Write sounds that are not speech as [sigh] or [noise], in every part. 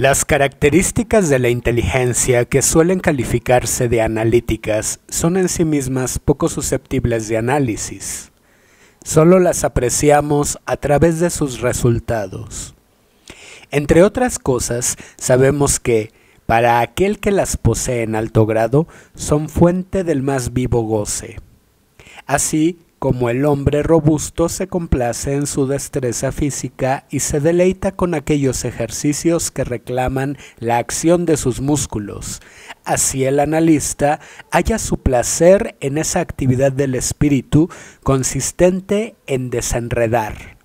Las características de la inteligencia que suelen calificarse de analíticas son en sí mismas poco susceptibles de análisis. Solo las apreciamos a través de sus resultados. Entre otras cosas, sabemos que, para aquel que las posee en alto grado, son fuente del más vivo goce. Así como el hombre robusto se complace en su destreza física y se deleita con aquellos ejercicios que reclaman la acción de sus músculos, así el analista halla su placer en esa actividad del espíritu consistente en desenredar.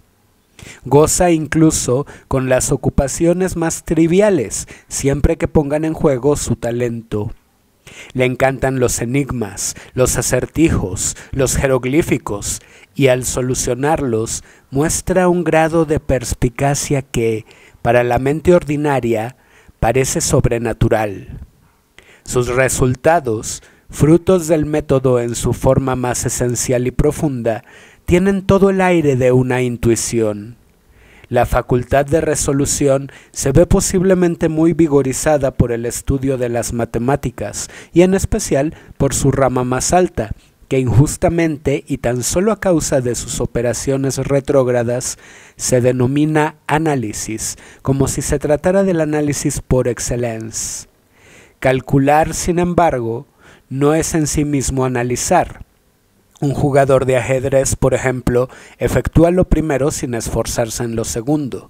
Goza incluso con las ocupaciones más triviales, siempre que pongan en juego su talento. Le encantan los enigmas, los acertijos, los jeroglíficos, y al solucionarlos muestra un grado de perspicacia que, para la mente ordinaria, parece sobrenatural. Sus resultados, frutos del método en su forma más esencial y profunda, tienen todo el aire de una intuición. La facultad de resolución se ve posiblemente muy vigorizada por el estudio de las matemáticas y en especial por su rama más alta, que injustamente y tan solo a causa de sus operaciones retrógradas se denomina análisis, como si se tratara del análisis por excelencia. Calcular, sin embargo, no es en sí mismo analizar, un jugador de ajedrez, por ejemplo, efectúa lo primero sin esforzarse en lo segundo.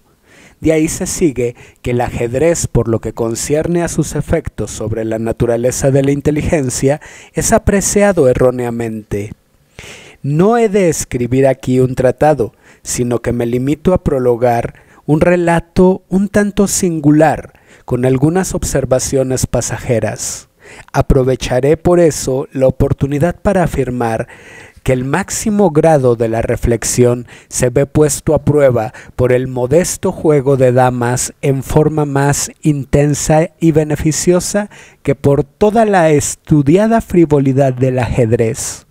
De ahí se sigue que el ajedrez, por lo que concierne a sus efectos sobre la naturaleza de la inteligencia, es apreciado erróneamente. No he de escribir aquí un tratado, sino que me limito a prologar un relato un tanto singular, con algunas observaciones pasajeras. Aprovecharé por eso la oportunidad para afirmar que el máximo grado de la reflexión se ve puesto a prueba por el modesto juego de damas en forma más intensa y beneficiosa que por toda la estudiada frivolidad del ajedrez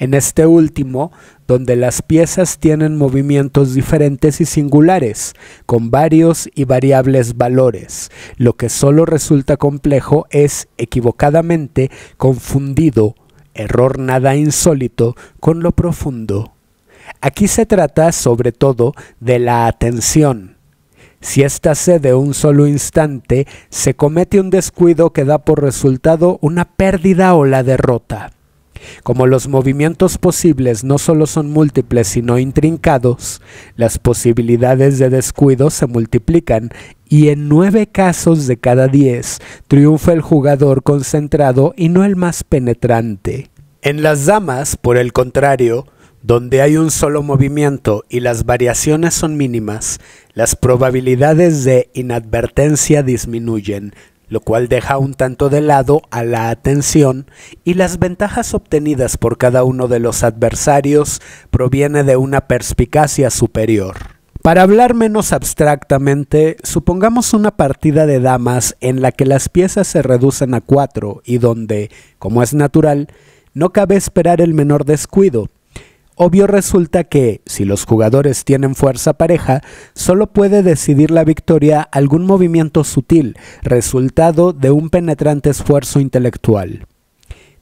en este último, donde las piezas tienen movimientos diferentes y singulares, con varios y variables valores. Lo que solo resulta complejo es equivocadamente confundido, error nada insólito, con lo profundo. Aquí se trata sobre todo de la atención. Si ésta cede un solo instante, se comete un descuido que da por resultado una pérdida o la derrota. Como los movimientos posibles no solo son múltiples sino intrincados, las posibilidades de descuido se multiplican y en nueve casos de cada diez triunfa el jugador concentrado y no el más penetrante. En las damas, por el contrario, donde hay un solo movimiento y las variaciones son mínimas, las probabilidades de inadvertencia disminuyen, lo cual deja un tanto de lado a la atención y las ventajas obtenidas por cada uno de los adversarios proviene de una perspicacia superior. Para hablar menos abstractamente, supongamos una partida de damas en la que las piezas se reducen a cuatro y donde, como es natural, no cabe esperar el menor descuido obvio resulta que, si los jugadores tienen fuerza pareja, solo puede decidir la victoria algún movimiento sutil, resultado de un penetrante esfuerzo intelectual.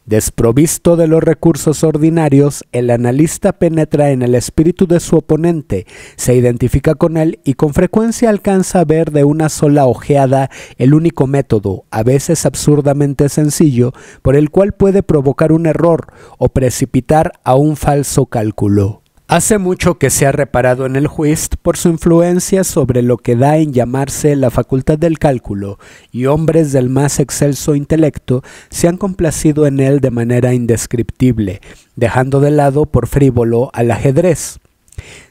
Desprovisto de los recursos ordinarios, el analista penetra en el espíritu de su oponente, se identifica con él y con frecuencia alcanza a ver de una sola ojeada el único método, a veces absurdamente sencillo, por el cual puede provocar un error o precipitar a un falso cálculo. Hace mucho que se ha reparado en el juist por su influencia sobre lo que da en llamarse la facultad del cálculo, y hombres del más excelso intelecto se han complacido en él de manera indescriptible, dejando de lado por frívolo al ajedrez.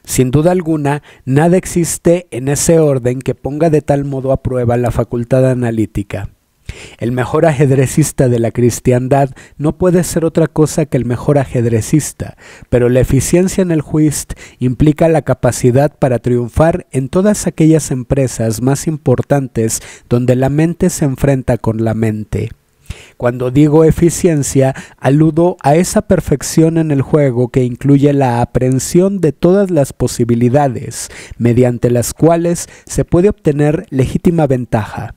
Sin duda alguna, nada existe en ese orden que ponga de tal modo a prueba la facultad analítica. El mejor ajedrecista de la cristiandad no puede ser otra cosa que el mejor ajedrecista, pero la eficiencia en el whist implica la capacidad para triunfar en todas aquellas empresas más importantes donde la mente se enfrenta con la mente. Cuando digo eficiencia, aludo a esa perfección en el juego que incluye la aprehensión de todas las posibilidades, mediante las cuales se puede obtener legítima ventaja.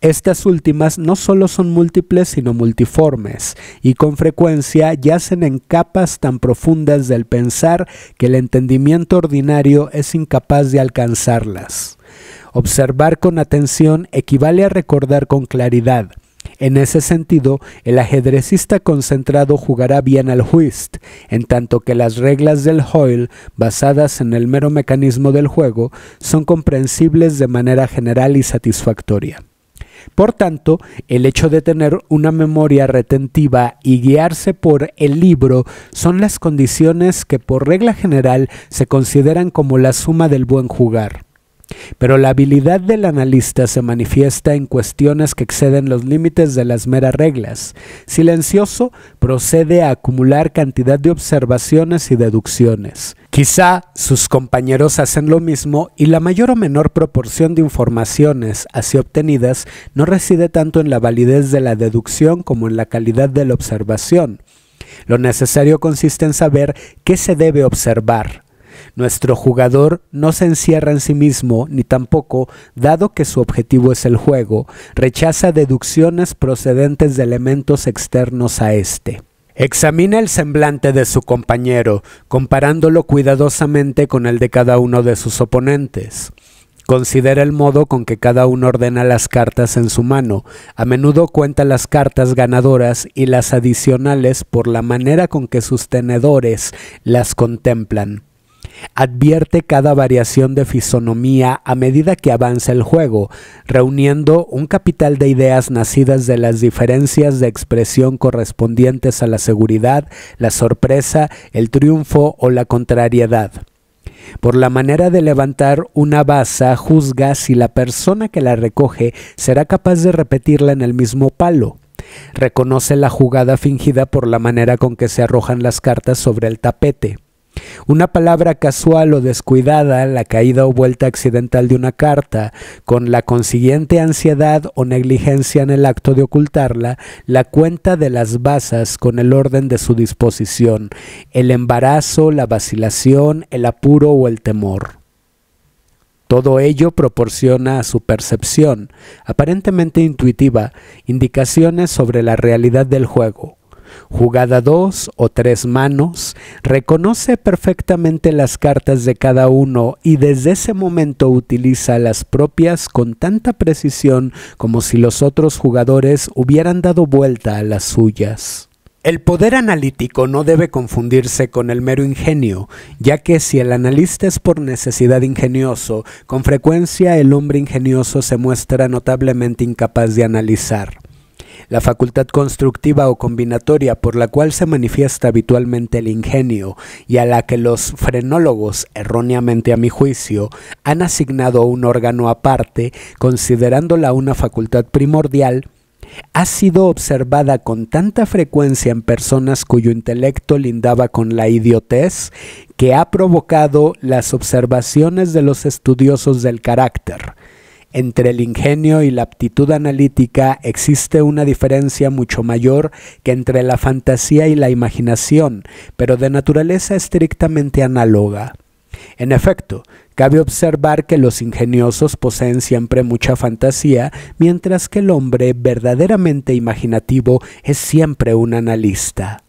Estas últimas no solo son múltiples sino multiformes y con frecuencia yacen en capas tan profundas del pensar que el entendimiento ordinario es incapaz de alcanzarlas. Observar con atención equivale a recordar con claridad. En ese sentido, el ajedrecista concentrado jugará bien al whist, en tanto que las reglas del Hoyle, basadas en el mero mecanismo del juego, son comprensibles de manera general y satisfactoria. Por tanto, el hecho de tener una memoria retentiva y guiarse por el libro son las condiciones que por regla general se consideran como la suma del buen jugar. Pero la habilidad del analista se manifiesta en cuestiones que exceden los límites de las meras reglas. Silencioso procede a acumular cantidad de observaciones y deducciones. Quizá sus compañeros hacen lo mismo y la mayor o menor proporción de informaciones así obtenidas no reside tanto en la validez de la deducción como en la calidad de la observación. Lo necesario consiste en saber qué se debe observar, nuestro jugador no se encierra en sí mismo, ni tampoco, dado que su objetivo es el juego, rechaza deducciones procedentes de elementos externos a éste. Examina el semblante de su compañero, comparándolo cuidadosamente con el de cada uno de sus oponentes. Considera el modo con que cada uno ordena las cartas en su mano. A menudo cuenta las cartas ganadoras y las adicionales por la manera con que sus tenedores las contemplan advierte cada variación de fisonomía a medida que avanza el juego, reuniendo un capital de ideas nacidas de las diferencias de expresión correspondientes a la seguridad, la sorpresa, el triunfo o la contrariedad. Por la manera de levantar una baza, juzga si la persona que la recoge será capaz de repetirla en el mismo palo. Reconoce la jugada fingida por la manera con que se arrojan las cartas sobre el tapete. Una palabra casual o descuidada, la caída o vuelta accidental de una carta, con la consiguiente ansiedad o negligencia en el acto de ocultarla, la cuenta de las basas con el orden de su disposición, el embarazo, la vacilación, el apuro o el temor. Todo ello proporciona a su percepción, aparentemente intuitiva, indicaciones sobre la realidad del juego, jugada dos o tres manos, reconoce perfectamente las cartas de cada uno y desde ese momento utiliza las propias con tanta precisión como si los otros jugadores hubieran dado vuelta a las suyas. El poder analítico no debe confundirse con el mero ingenio, ya que si el analista es por necesidad ingenioso, con frecuencia el hombre ingenioso se muestra notablemente incapaz de analizar. La facultad constructiva o combinatoria por la cual se manifiesta habitualmente el ingenio y a la que los frenólogos, erróneamente a mi juicio, han asignado un órgano aparte, considerándola una facultad primordial, ha sido observada con tanta frecuencia en personas cuyo intelecto lindaba con la idiotez que ha provocado las observaciones de los estudiosos del carácter entre el ingenio y la aptitud analítica existe una diferencia mucho mayor que entre la fantasía y la imaginación, pero de naturaleza estrictamente análoga. En efecto, cabe observar que los ingeniosos poseen siempre mucha fantasía, mientras que el hombre verdaderamente imaginativo es siempre un analista.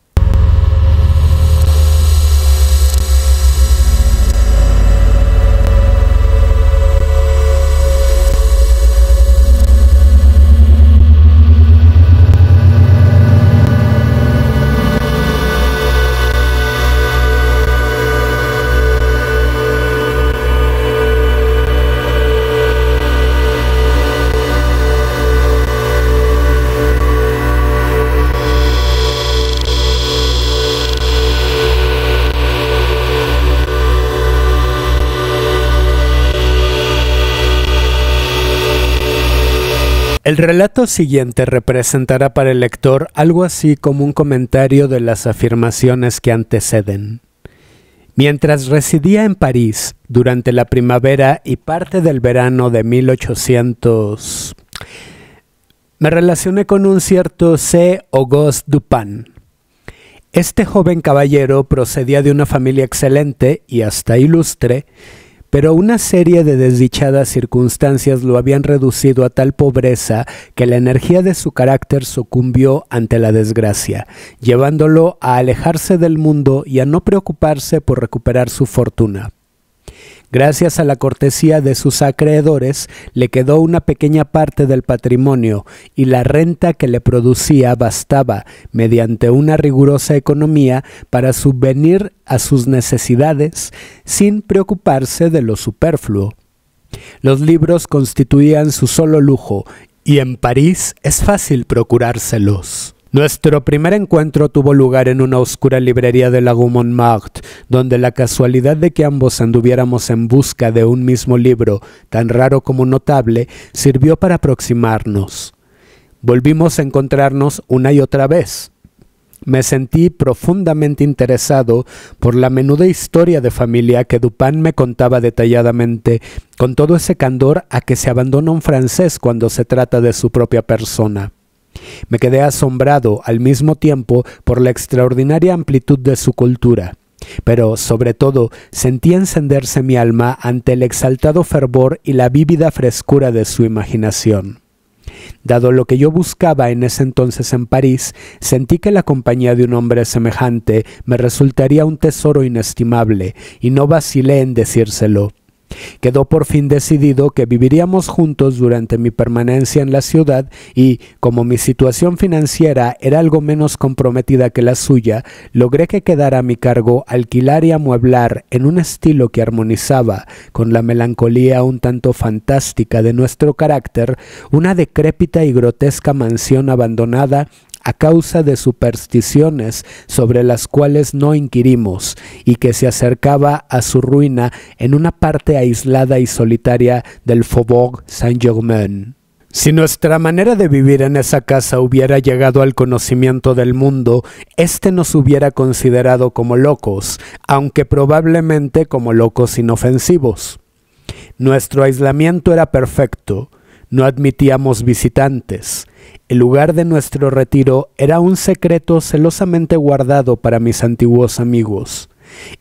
El relato siguiente representará para el lector algo así como un comentario de las afirmaciones que anteceden. Mientras residía en París durante la primavera y parte del verano de 1800, me relacioné con un cierto C. Auguste Dupin. Este joven caballero procedía de una familia excelente y hasta ilustre, pero una serie de desdichadas circunstancias lo habían reducido a tal pobreza que la energía de su carácter sucumbió ante la desgracia, llevándolo a alejarse del mundo y a no preocuparse por recuperar su fortuna. Gracias a la cortesía de sus acreedores, le quedó una pequeña parte del patrimonio y la renta que le producía bastaba, mediante una rigurosa economía, para subvenir a sus necesidades sin preocuparse de lo superfluo. Los libros constituían su solo lujo y en París es fácil procurárselos. Nuestro primer encuentro tuvo lugar en una oscura librería de la Montmartre, donde la casualidad de que ambos anduviéramos en busca de un mismo libro, tan raro como notable, sirvió para aproximarnos. Volvimos a encontrarnos una y otra vez. Me sentí profundamente interesado por la menuda historia de familia que Dupin me contaba detalladamente, con todo ese candor a que se abandona un francés cuando se trata de su propia persona. Me quedé asombrado al mismo tiempo por la extraordinaria amplitud de su cultura, pero sobre todo sentí encenderse mi alma ante el exaltado fervor y la vívida frescura de su imaginación. Dado lo que yo buscaba en ese entonces en París, sentí que la compañía de un hombre semejante me resultaría un tesoro inestimable, y no vacilé en decírselo. Quedó por fin decidido que viviríamos juntos durante mi permanencia en la ciudad y, como mi situación financiera era algo menos comprometida que la suya, logré que quedara a mi cargo alquilar y amueblar en un estilo que armonizaba, con la melancolía un tanto fantástica de nuestro carácter, una decrépita y grotesca mansión abandonada a causa de supersticiones sobre las cuales no inquirimos y que se acercaba a su ruina en una parte aislada y solitaria del Faubourg Saint-Germain. Si nuestra manera de vivir en esa casa hubiera llegado al conocimiento del mundo, éste nos hubiera considerado como locos, aunque probablemente como locos inofensivos. Nuestro aislamiento era perfecto, no admitíamos visitantes. El lugar de nuestro retiro era un secreto celosamente guardado para mis antiguos amigos.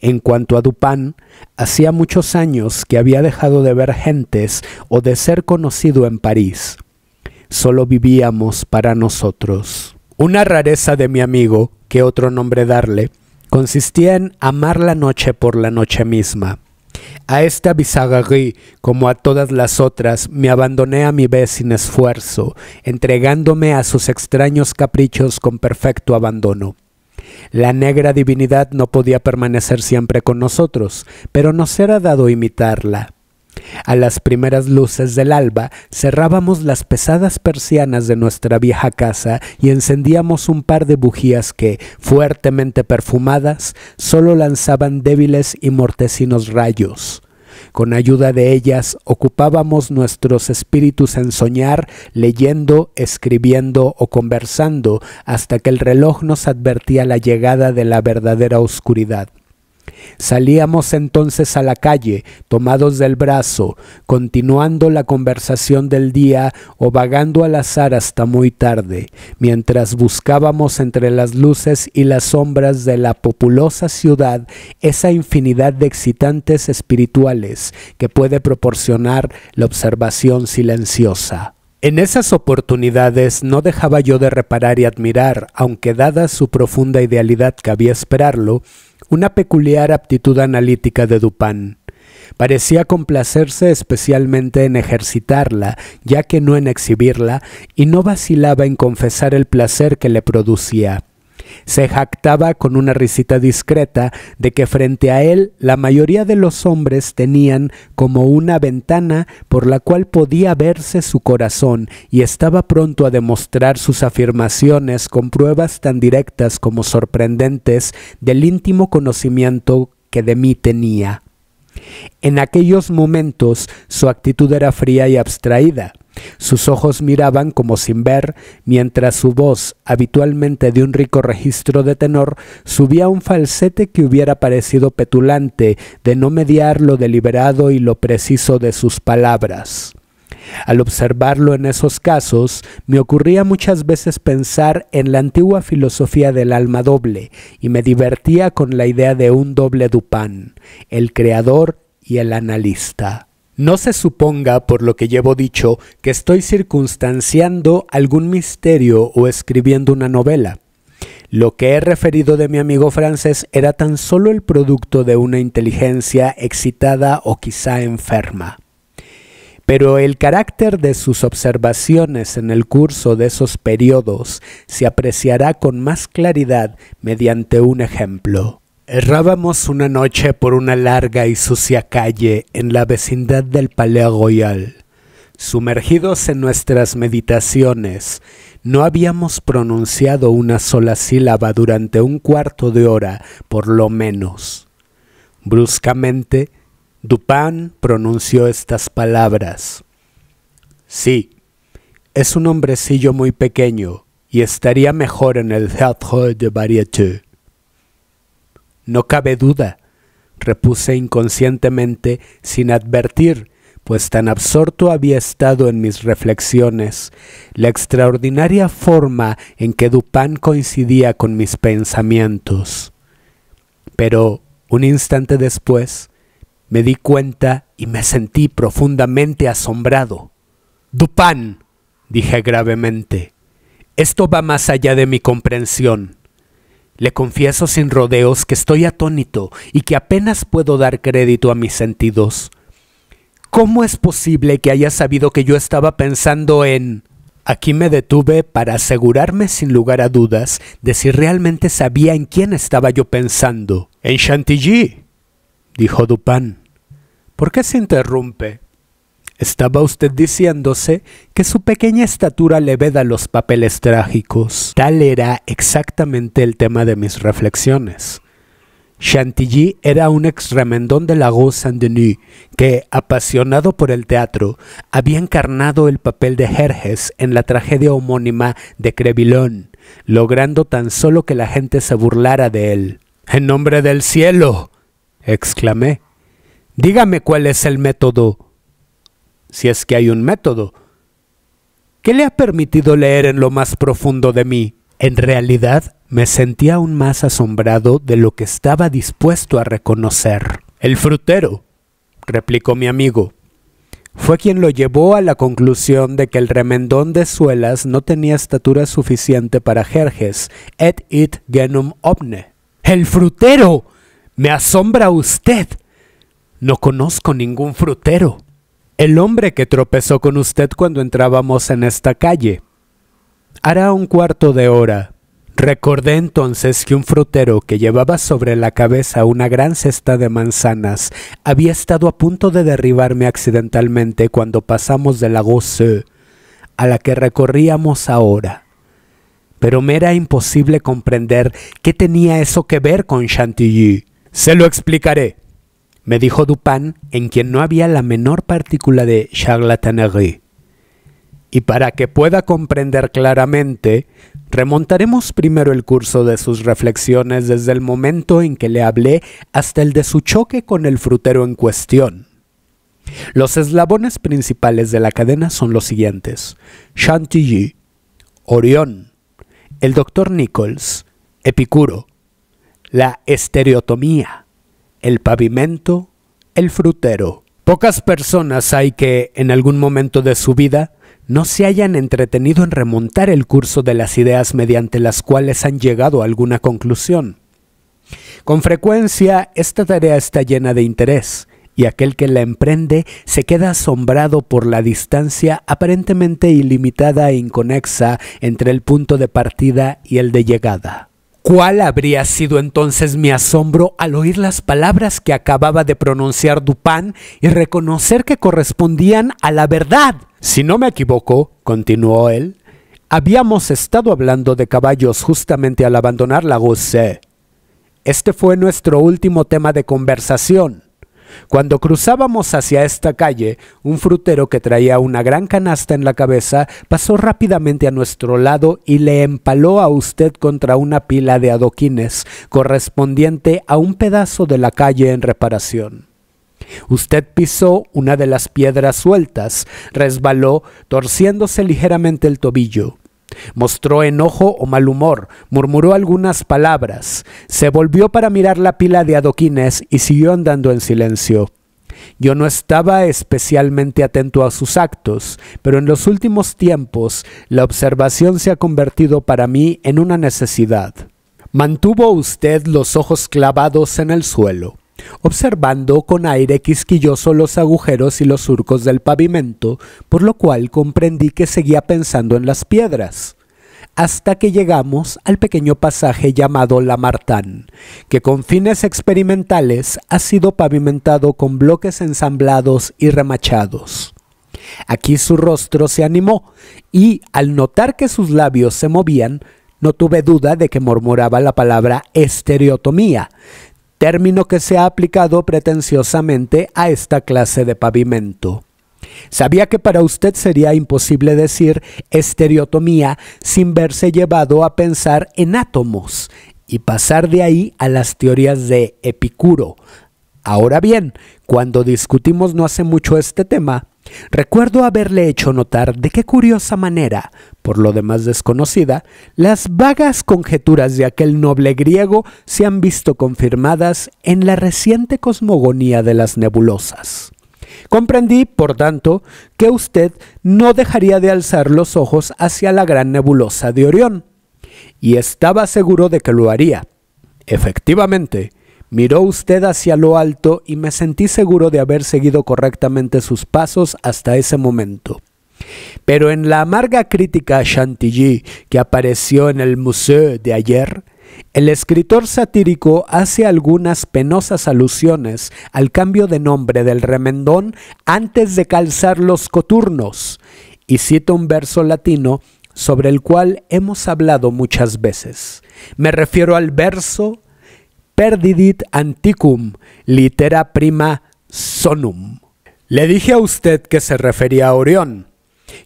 En cuanto a Dupin, hacía muchos años que había dejado de ver gentes o de ser conocido en París. Solo vivíamos para nosotros. Una rareza de mi amigo, que otro nombre darle, consistía en amar la noche por la noche misma. A esta bizarrería, como a todas las otras, me abandoné a mi vez sin esfuerzo, entregándome a sus extraños caprichos con perfecto abandono. La negra divinidad no podía permanecer siempre con nosotros, pero nos era dado imitarla. A las primeras luces del alba cerrábamos las pesadas persianas de nuestra vieja casa y encendíamos un par de bujías que, fuertemente perfumadas, solo lanzaban débiles y mortecinos rayos. Con ayuda de ellas ocupábamos nuestros espíritus en soñar, leyendo, escribiendo o conversando hasta que el reloj nos advertía la llegada de la verdadera oscuridad. Salíamos entonces a la calle, tomados del brazo, continuando la conversación del día o vagando al azar hasta muy tarde, mientras buscábamos entre las luces y las sombras de la populosa ciudad esa infinidad de excitantes espirituales que puede proporcionar la observación silenciosa. En esas oportunidades no dejaba yo de reparar y admirar, aunque dada su profunda idealidad cabía esperarlo, una peculiar aptitud analítica de Dupin. Parecía complacerse especialmente en ejercitarla, ya que no en exhibirla, y no vacilaba en confesar el placer que le producía. Se jactaba con una risita discreta de que frente a él la mayoría de los hombres tenían como una ventana por la cual podía verse su corazón y estaba pronto a demostrar sus afirmaciones con pruebas tan directas como sorprendentes del íntimo conocimiento que de mí tenía. En aquellos momentos su actitud era fría y abstraída, sus ojos miraban como sin ver, mientras su voz, habitualmente de un rico registro de tenor, subía un falsete que hubiera parecido petulante de no mediar lo deliberado y lo preciso de sus palabras. Al observarlo en esos casos, me ocurría muchas veces pensar en la antigua filosofía del alma doble, y me divertía con la idea de un doble Dupin, el creador y el analista. No se suponga, por lo que llevo dicho, que estoy circunstanciando algún misterio o escribiendo una novela. Lo que he referido de mi amigo francés era tan solo el producto de una inteligencia excitada o quizá enferma. Pero el carácter de sus observaciones en el curso de esos periodos se apreciará con más claridad mediante un ejemplo. Errábamos una noche por una larga y sucia calle en la vecindad del Palais Royal. Sumergidos en nuestras meditaciones, no habíamos pronunciado una sola sílaba durante un cuarto de hora, por lo menos. Bruscamente, Dupin pronunció estas palabras. Sí, es un hombrecillo muy pequeño y estaría mejor en el Théâtre de Varieté. No cabe duda, repuse inconscientemente sin advertir, pues tan absorto había estado en mis reflexiones, la extraordinaria forma en que Dupin coincidía con mis pensamientos. Pero un instante después me di cuenta y me sentí profundamente asombrado. Dupin, dije gravemente, esto va más allá de mi comprensión. Le confieso sin rodeos que estoy atónito y que apenas puedo dar crédito a mis sentidos. ¿Cómo es posible que haya sabido que yo estaba pensando en... Aquí me detuve para asegurarme sin lugar a dudas de si realmente sabía en quién estaba yo pensando. En Chantilly, dijo Dupin. ¿Por qué se interrumpe? Estaba usted diciéndose que su pequeña estatura le veda los papeles trágicos. Tal era exactamente el tema de mis reflexiones. Chantilly era un ex remendón de la Saint-Denis que, apasionado por el teatro, había encarnado el papel de Jerjes en la tragedia homónima de Crevillon, logrando tan solo que la gente se burlara de él. ¡En nombre del cielo! exclamé. Dígame cuál es el método si es que hay un método, ¿Qué le ha permitido leer en lo más profundo de mí. En realidad, me sentía aún más asombrado de lo que estaba dispuesto a reconocer. El frutero, replicó mi amigo, fue quien lo llevó a la conclusión de que el remendón de suelas no tenía estatura suficiente para Jerjes, et it genum omne. ¡El frutero! ¡Me asombra usted! No conozco ningún frutero. El hombre que tropezó con usted cuando entrábamos en esta calle. Hará un cuarto de hora. Recordé entonces que un frutero que llevaba sobre la cabeza una gran cesta de manzanas había estado a punto de derribarme accidentalmente cuando pasamos de la Gosse a la que recorríamos ahora. Pero me era imposible comprender qué tenía eso que ver con Chantilly. Se lo explicaré, me dijo Dupin, en quien no había la menor partícula de charlatanerie. Y para que pueda comprender claramente, remontaremos primero el curso de sus reflexiones desde el momento en que le hablé hasta el de su choque con el frutero en cuestión. Los eslabones principales de la cadena son los siguientes: Chantilly, Orión, el doctor Nichols, Epicuro, la estereotomía, el pavimento, el frutero. Pocas personas hay que, en algún momento de su vida, no se hayan entretenido en remontar el curso de las ideas mediante las cuales han llegado a alguna conclusión. Con frecuencia, esta tarea está llena de interés, y aquel que la emprende se queda asombrado por la distancia aparentemente ilimitada e inconexa entre el punto de partida y el de llegada. ¿Cuál habría sido entonces mi asombro al oír las palabras que acababa de pronunciar Dupin y reconocer que correspondían a la verdad? Si no me equivoco, continuó él, habíamos estado hablando de caballos justamente al abandonar la goce Este fue nuestro último tema de conversación. Cuando cruzábamos hacia esta calle, un frutero que traía una gran canasta en la cabeza pasó rápidamente a nuestro lado y le empaló a usted contra una pila de adoquines correspondiente a un pedazo de la calle en reparación. Usted pisó una de las piedras sueltas, resbaló, torciéndose ligeramente el tobillo. Mostró enojo o mal humor, murmuró algunas palabras, se volvió para mirar la pila de adoquines y siguió andando en silencio. Yo no estaba especialmente atento a sus actos, pero en los últimos tiempos la observación se ha convertido para mí en una necesidad. Mantuvo usted los ojos clavados en el suelo observando con aire quisquilloso los agujeros y los surcos del pavimento, por lo cual comprendí que seguía pensando en las piedras hasta que llegamos al pequeño pasaje llamado Lamartán, que con fines experimentales ha sido pavimentado con bloques ensamblados y remachados. Aquí su rostro se animó y, al notar que sus labios se movían, no tuve duda de que murmuraba la palabra estereotomía, término que se ha aplicado pretenciosamente a esta clase de pavimento. Sabía que para usted sería imposible decir estereotomía sin verse llevado a pensar en átomos y pasar de ahí a las teorías de Epicuro. Ahora bien, cuando discutimos no hace mucho este tema, Recuerdo haberle hecho notar de qué curiosa manera, por lo demás desconocida, las vagas conjeturas de aquel noble griego se han visto confirmadas en la reciente cosmogonía de las nebulosas. Comprendí, por tanto, que usted no dejaría de alzar los ojos hacia la gran nebulosa de Orión, y estaba seguro de que lo haría. Efectivamente, Miró usted hacia lo alto y me sentí seguro de haber seguido correctamente sus pasos hasta ese momento. Pero en la amarga crítica a Chantilly que apareció en el Museo de ayer, el escritor satírico hace algunas penosas alusiones al cambio de nombre del remendón antes de calzar los coturnos y cita un verso latino sobre el cual hemos hablado muchas veces. Me refiero al verso perdidit anticum, litera prima sonum. Le dije a usted que se refería a Orión,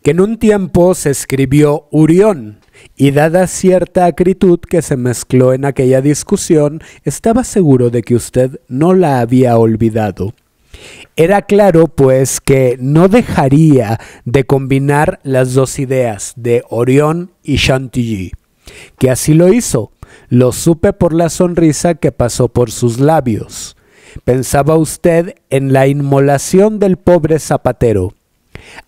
que en un tiempo se escribió Urión, y dada cierta acritud que se mezcló en aquella discusión, estaba seguro de que usted no la había olvidado. Era claro, pues, que no dejaría de combinar las dos ideas de Orión y Chantilly, que así lo hizo, lo supe por la sonrisa que pasó por sus labios. Pensaba usted en la inmolación del pobre zapatero.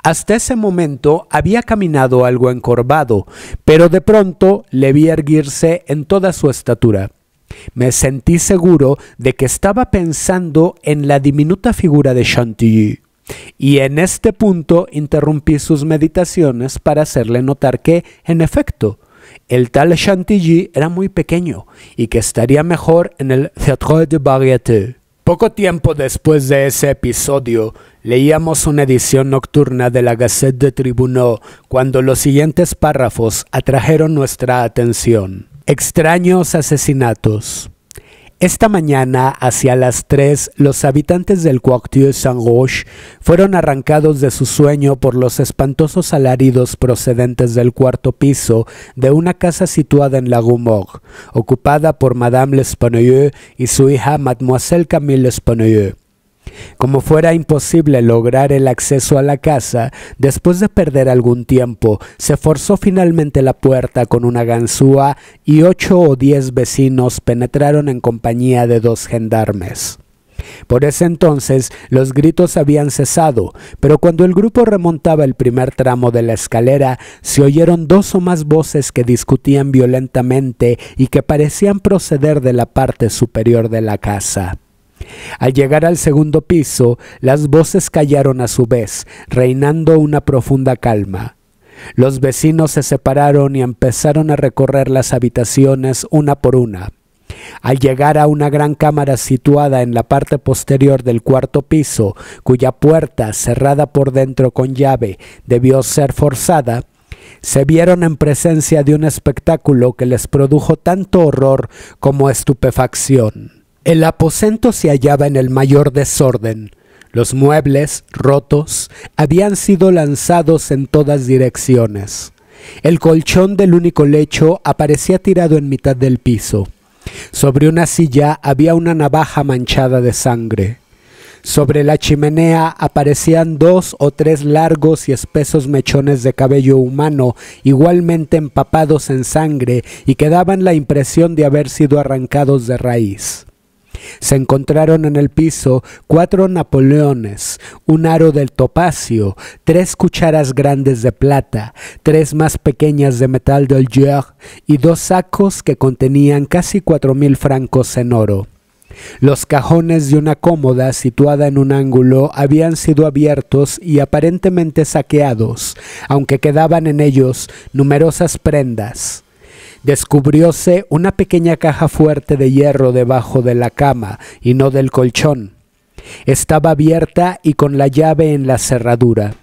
Hasta ese momento había caminado algo encorvado, pero de pronto le vi erguirse en toda su estatura. Me sentí seguro de que estaba pensando en la diminuta figura de Chantilly, y en este punto interrumpí sus meditaciones para hacerle notar que, en efecto, el tal Chantilly era muy pequeño y que estaría mejor en el Théâtre de Variété. Poco tiempo después de ese episodio, leíamos una edición nocturna de la Gazette de Tribunaux cuando los siguientes párrafos atrajeron nuestra atención. Extraños asesinatos. Esta mañana, hacia las 3, los habitantes del Quartier Saint-Roch fueron arrancados de su sueño por los espantosos alaridos procedentes del cuarto piso de una casa situada en la Rue ocupada por Madame L'Espanayer y su hija Mademoiselle Camille como fuera imposible lograr el acceso a la casa, después de perder algún tiempo, se forzó finalmente la puerta con una ganzúa y ocho o diez vecinos penetraron en compañía de dos gendarmes. Por ese entonces los gritos habían cesado, pero cuando el grupo remontaba el primer tramo de la escalera, se oyeron dos o más voces que discutían violentamente y que parecían proceder de la parte superior de la casa. Al llegar al segundo piso, las voces callaron a su vez, reinando una profunda calma. Los vecinos se separaron y empezaron a recorrer las habitaciones una por una. Al llegar a una gran cámara situada en la parte posterior del cuarto piso, cuya puerta, cerrada por dentro con llave, debió ser forzada, se vieron en presencia de un espectáculo que les produjo tanto horror como estupefacción. El aposento se hallaba en el mayor desorden. Los muebles, rotos, habían sido lanzados en todas direcciones. El colchón del único lecho aparecía tirado en mitad del piso. Sobre una silla había una navaja manchada de sangre. Sobre la chimenea aparecían dos o tres largos y espesos mechones de cabello humano, igualmente empapados en sangre y que daban la impresión de haber sido arrancados de raíz. Se encontraron en el piso cuatro napoleones, un aro del topacio, tres cucharas grandes de plata, tres más pequeñas de metal de Algier y dos sacos que contenían casi cuatro mil francos en oro. Los cajones de una cómoda situada en un ángulo habían sido abiertos y aparentemente saqueados, aunque quedaban en ellos numerosas prendas. Descubrióse una pequeña caja fuerte de hierro debajo de la cama y no del colchón. Estaba abierta y con la llave en la cerradura.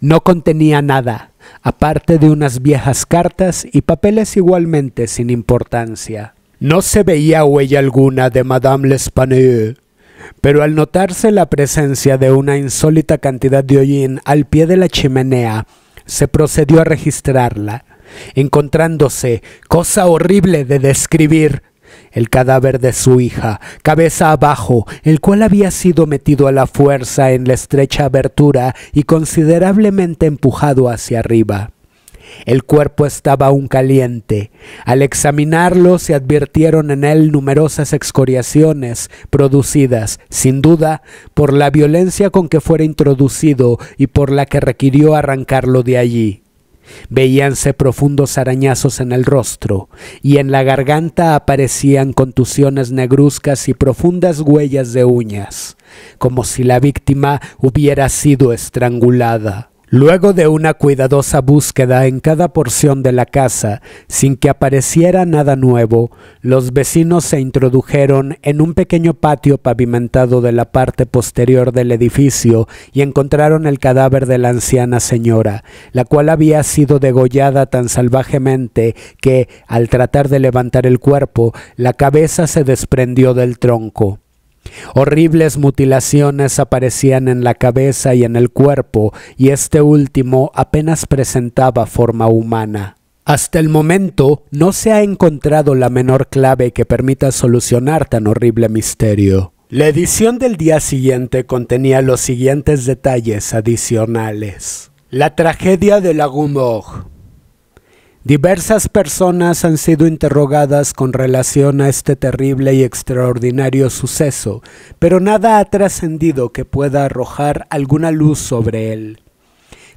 No contenía nada, aparte de unas viejas cartas y papeles igualmente sin importancia. No se veía huella alguna de Madame L'Espanaye, pero al notarse la presencia de una insólita cantidad de hollín al pie de la chimenea, se procedió a registrarla encontrándose, cosa horrible de describir, el cadáver de su hija, cabeza abajo, el cual había sido metido a la fuerza en la estrecha abertura y considerablemente empujado hacia arriba. El cuerpo estaba aún caliente. Al examinarlo se advirtieron en él numerosas excoriaciones, producidas, sin duda, por la violencia con que fuera introducido y por la que requirió arrancarlo de allí. Veíanse profundos arañazos en el rostro y en la garganta aparecían contusiones negruzcas y profundas huellas de uñas, como si la víctima hubiera sido estrangulada. Luego de una cuidadosa búsqueda en cada porción de la casa, sin que apareciera nada nuevo, los vecinos se introdujeron en un pequeño patio pavimentado de la parte posterior del edificio y encontraron el cadáver de la anciana señora, la cual había sido degollada tan salvajemente que, al tratar de levantar el cuerpo, la cabeza se desprendió del tronco. Horribles mutilaciones aparecían en la cabeza y en el cuerpo, y este último apenas presentaba forma humana. Hasta el momento no se ha encontrado la menor clave que permita solucionar tan horrible misterio. La edición del día siguiente contenía los siguientes detalles adicionales. La tragedia de Lagundoj. Diversas personas han sido interrogadas con relación a este terrible y extraordinario suceso, pero nada ha trascendido que pueda arrojar alguna luz sobre él.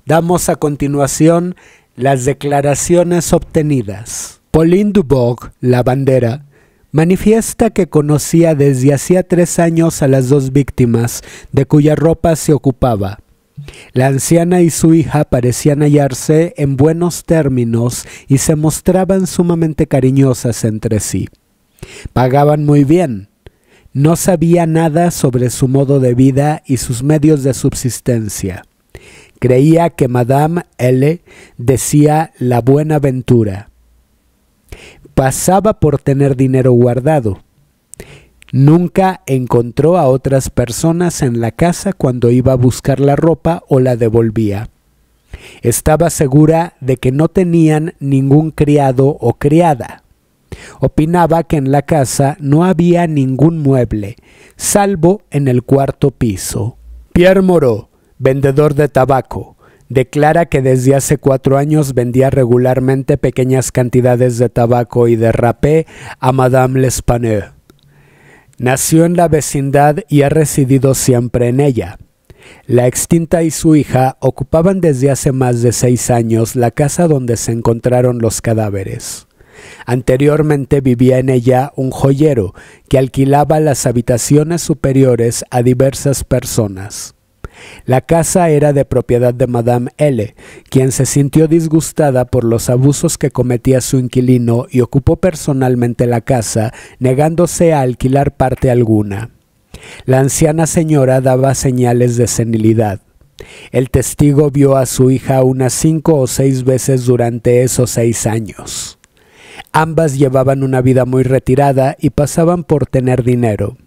Damos a continuación las declaraciones obtenidas. Pauline Duboc, la bandera, manifiesta que conocía desde hacía tres años a las dos víctimas, de cuya ropa se ocupaba. La anciana y su hija parecían hallarse en buenos términos y se mostraban sumamente cariñosas entre sí. Pagaban muy bien. No sabía nada sobre su modo de vida y sus medios de subsistencia. Creía que Madame L decía la buena ventura. Pasaba por tener dinero guardado Nunca encontró a otras personas en la casa cuando iba a buscar la ropa o la devolvía. Estaba segura de que no tenían ningún criado o criada. Opinaba que en la casa no había ningún mueble, salvo en el cuarto piso. Pierre Moreau, vendedor de tabaco, declara que desde hace cuatro años vendía regularmente pequeñas cantidades de tabaco y de rapé a Madame L'Espanaye. Nació en la vecindad y ha residido siempre en ella. La extinta y su hija ocupaban desde hace más de seis años la casa donde se encontraron los cadáveres. Anteriormente vivía en ella un joyero que alquilaba las habitaciones superiores a diversas personas. La casa era de propiedad de Madame L., quien se sintió disgustada por los abusos que cometía su inquilino y ocupó personalmente la casa, negándose a alquilar parte alguna. La anciana señora daba señales de senilidad. El testigo vio a su hija unas cinco o seis veces durante esos seis años. Ambas llevaban una vida muy retirada y pasaban por tener dinero.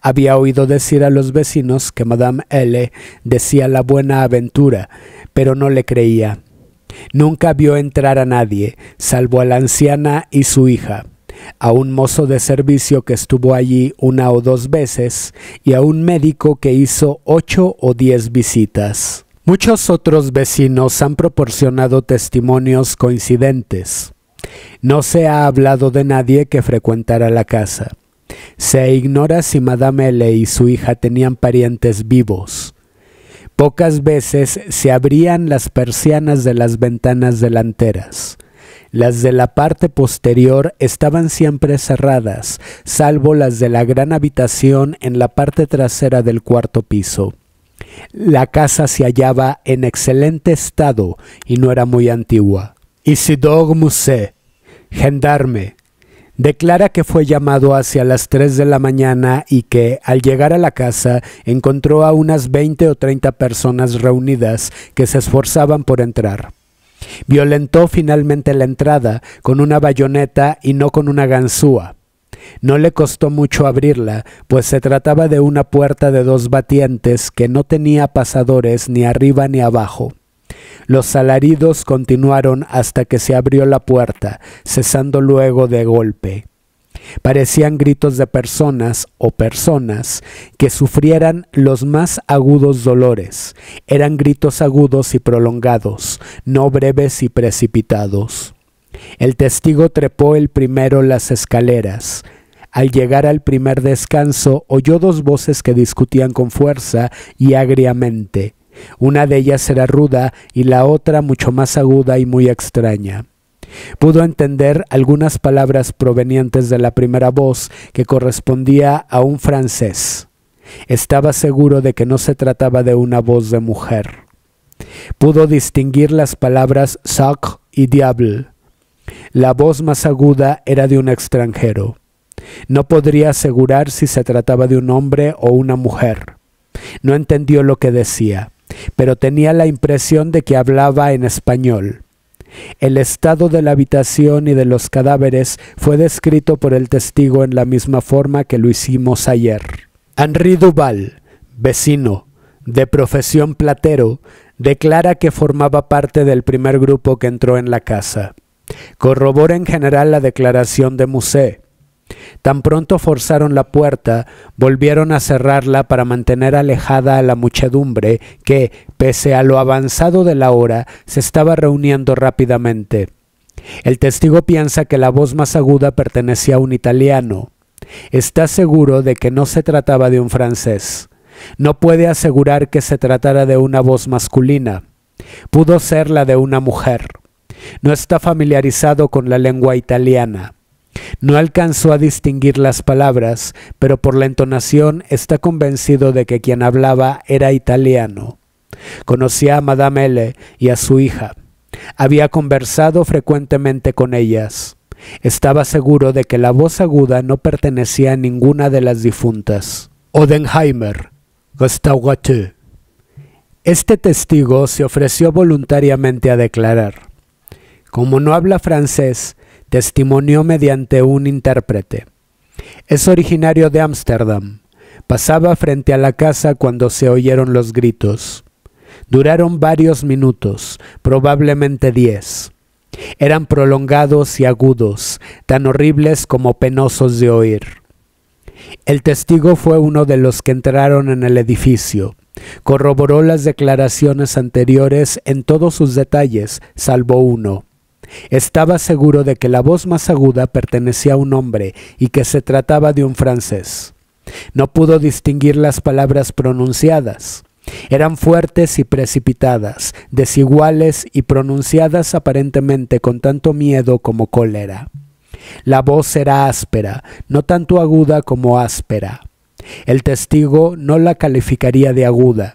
Había oído decir a los vecinos que Madame L decía la buena aventura, pero no le creía. Nunca vio entrar a nadie, salvo a la anciana y su hija, a un mozo de servicio que estuvo allí una o dos veces y a un médico que hizo ocho o diez visitas. Muchos otros vecinos han proporcionado testimonios coincidentes. No se ha hablado de nadie que frecuentara la casa. Se ignora si Madame L y su hija tenían parientes vivos. Pocas veces se abrían las persianas de las ventanas delanteras. Las de la parte posterior estaban siempre cerradas, salvo las de la gran habitación en la parte trasera del cuarto piso. La casa se hallaba en excelente estado y no era muy antigua. Isidore Musset, gendarme, Declara que fue llamado hacia las 3 de la mañana y que, al llegar a la casa, encontró a unas 20 o 30 personas reunidas que se esforzaban por entrar. Violentó finalmente la entrada con una bayoneta y no con una ganzúa. No le costó mucho abrirla, pues se trataba de una puerta de dos batientes que no tenía pasadores ni arriba ni abajo. Los alaridos continuaron hasta que se abrió la puerta, cesando luego de golpe. Parecían gritos de personas o personas que sufrieran los más agudos dolores. Eran gritos agudos y prolongados, no breves y precipitados. El testigo trepó el primero las escaleras. Al llegar al primer descanso oyó dos voces que discutían con fuerza y agriamente. Una de ellas era ruda y la otra mucho más aguda y muy extraña. Pudo entender algunas palabras provenientes de la primera voz que correspondía a un francés. Estaba seguro de que no se trataba de una voz de mujer. Pudo distinguir las palabras sac y diable. La voz más aguda era de un extranjero. No podría asegurar si se trataba de un hombre o una mujer. No entendió lo que decía pero tenía la impresión de que hablaba en español. El estado de la habitación y de los cadáveres fue descrito por el testigo en la misma forma que lo hicimos ayer. Henri Duval, vecino, de profesión platero, declara que formaba parte del primer grupo que entró en la casa. Corrobora en general la declaración de Musée. Tan pronto forzaron la puerta, volvieron a cerrarla para mantener alejada a la muchedumbre que, pese a lo avanzado de la hora, se estaba reuniendo rápidamente. El testigo piensa que la voz más aguda pertenecía a un italiano. Está seguro de que no se trataba de un francés. No puede asegurar que se tratara de una voz masculina. Pudo ser la de una mujer. No está familiarizado con la lengua italiana. No alcanzó a distinguir las palabras, pero por la entonación está convencido de que quien hablaba era italiano. Conocía a Madame L y a su hija. Había conversado frecuentemente con ellas. Estaba seguro de que la voz aguda no pertenecía a ninguna de las difuntas. Odenheimer, restaurateur. Este testigo se ofreció voluntariamente a declarar. Como no habla francés, testimonió mediante un intérprete. Es originario de Ámsterdam. Pasaba frente a la casa cuando se oyeron los gritos. Duraron varios minutos, probablemente diez. Eran prolongados y agudos, tan horribles como penosos de oír. El testigo fue uno de los que entraron en el edificio. Corroboró las declaraciones anteriores en todos sus detalles, salvo uno. Estaba seguro de que la voz más aguda pertenecía a un hombre y que se trataba de un francés. No pudo distinguir las palabras pronunciadas. Eran fuertes y precipitadas, desiguales y pronunciadas aparentemente con tanto miedo como cólera. La voz era áspera, no tanto aguda como áspera. El testigo no la calificaría de aguda.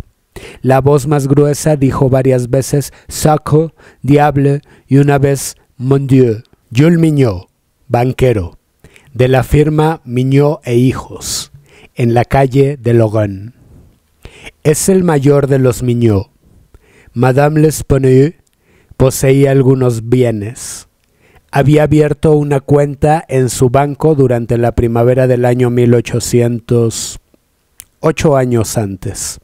La voz más gruesa dijo varias veces saco, diable» y una vez «Mon Dieu». Jules Mignot, banquero, de la firma Mignot e Hijos, en la calle de Logan. Es el mayor de los Mignot. Madame L'Esponneux poseía algunos bienes. Había abierto una cuenta en su banco durante la primavera del año 1800, ocho años antes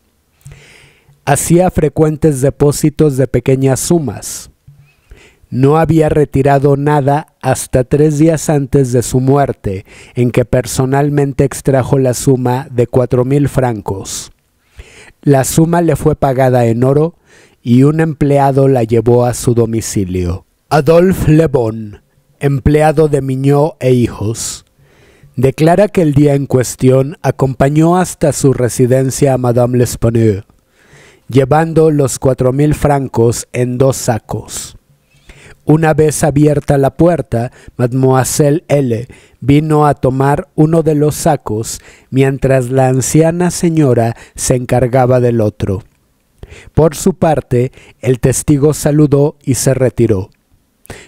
hacía frecuentes depósitos de pequeñas sumas. No había retirado nada hasta tres días antes de su muerte, en que personalmente extrajo la suma de cuatro mil francos. La suma le fue pagada en oro y un empleado la llevó a su domicilio. Adolphe Le Bon, empleado de Miñot e Hijos, declara que el día en cuestión acompañó hasta su residencia a Madame L'Espanaye llevando los cuatro mil francos en dos sacos. Una vez abierta la puerta, mademoiselle L vino a tomar uno de los sacos mientras la anciana señora se encargaba del otro. Por su parte, el testigo saludó y se retiró.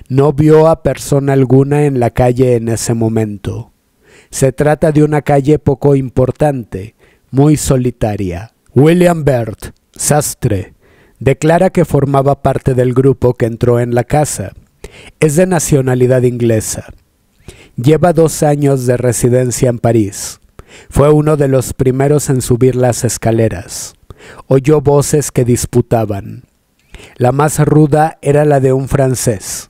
No vio a persona alguna en la calle en ese momento. Se trata de una calle poco importante, muy solitaria. William Bert, Sastre. Declara que formaba parte del grupo que entró en la casa. Es de nacionalidad inglesa. Lleva dos años de residencia en París. Fue uno de los primeros en subir las escaleras. Oyó voces que disputaban. La más ruda era la de un francés.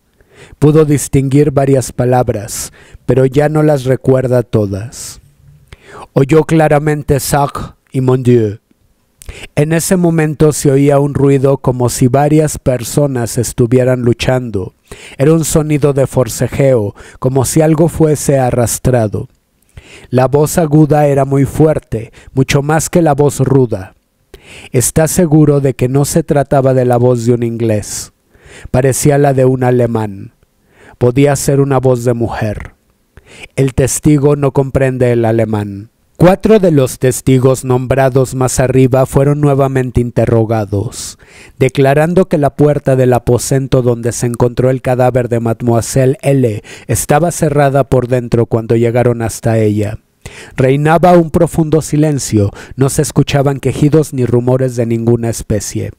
Pudo distinguir varias palabras, pero ya no las recuerda todas. Oyó claramente Sac y Mon Dieu. En ese momento se oía un ruido como si varias personas estuvieran luchando. Era un sonido de forcejeo, como si algo fuese arrastrado. La voz aguda era muy fuerte, mucho más que la voz ruda. Está seguro de que no se trataba de la voz de un inglés. Parecía la de un alemán. Podía ser una voz de mujer. El testigo no comprende el alemán. Cuatro de los testigos nombrados más arriba fueron nuevamente interrogados, declarando que la puerta del aposento donde se encontró el cadáver de Mademoiselle L estaba cerrada por dentro cuando llegaron hasta ella. Reinaba un profundo silencio, no se escuchaban quejidos ni rumores de ninguna especie.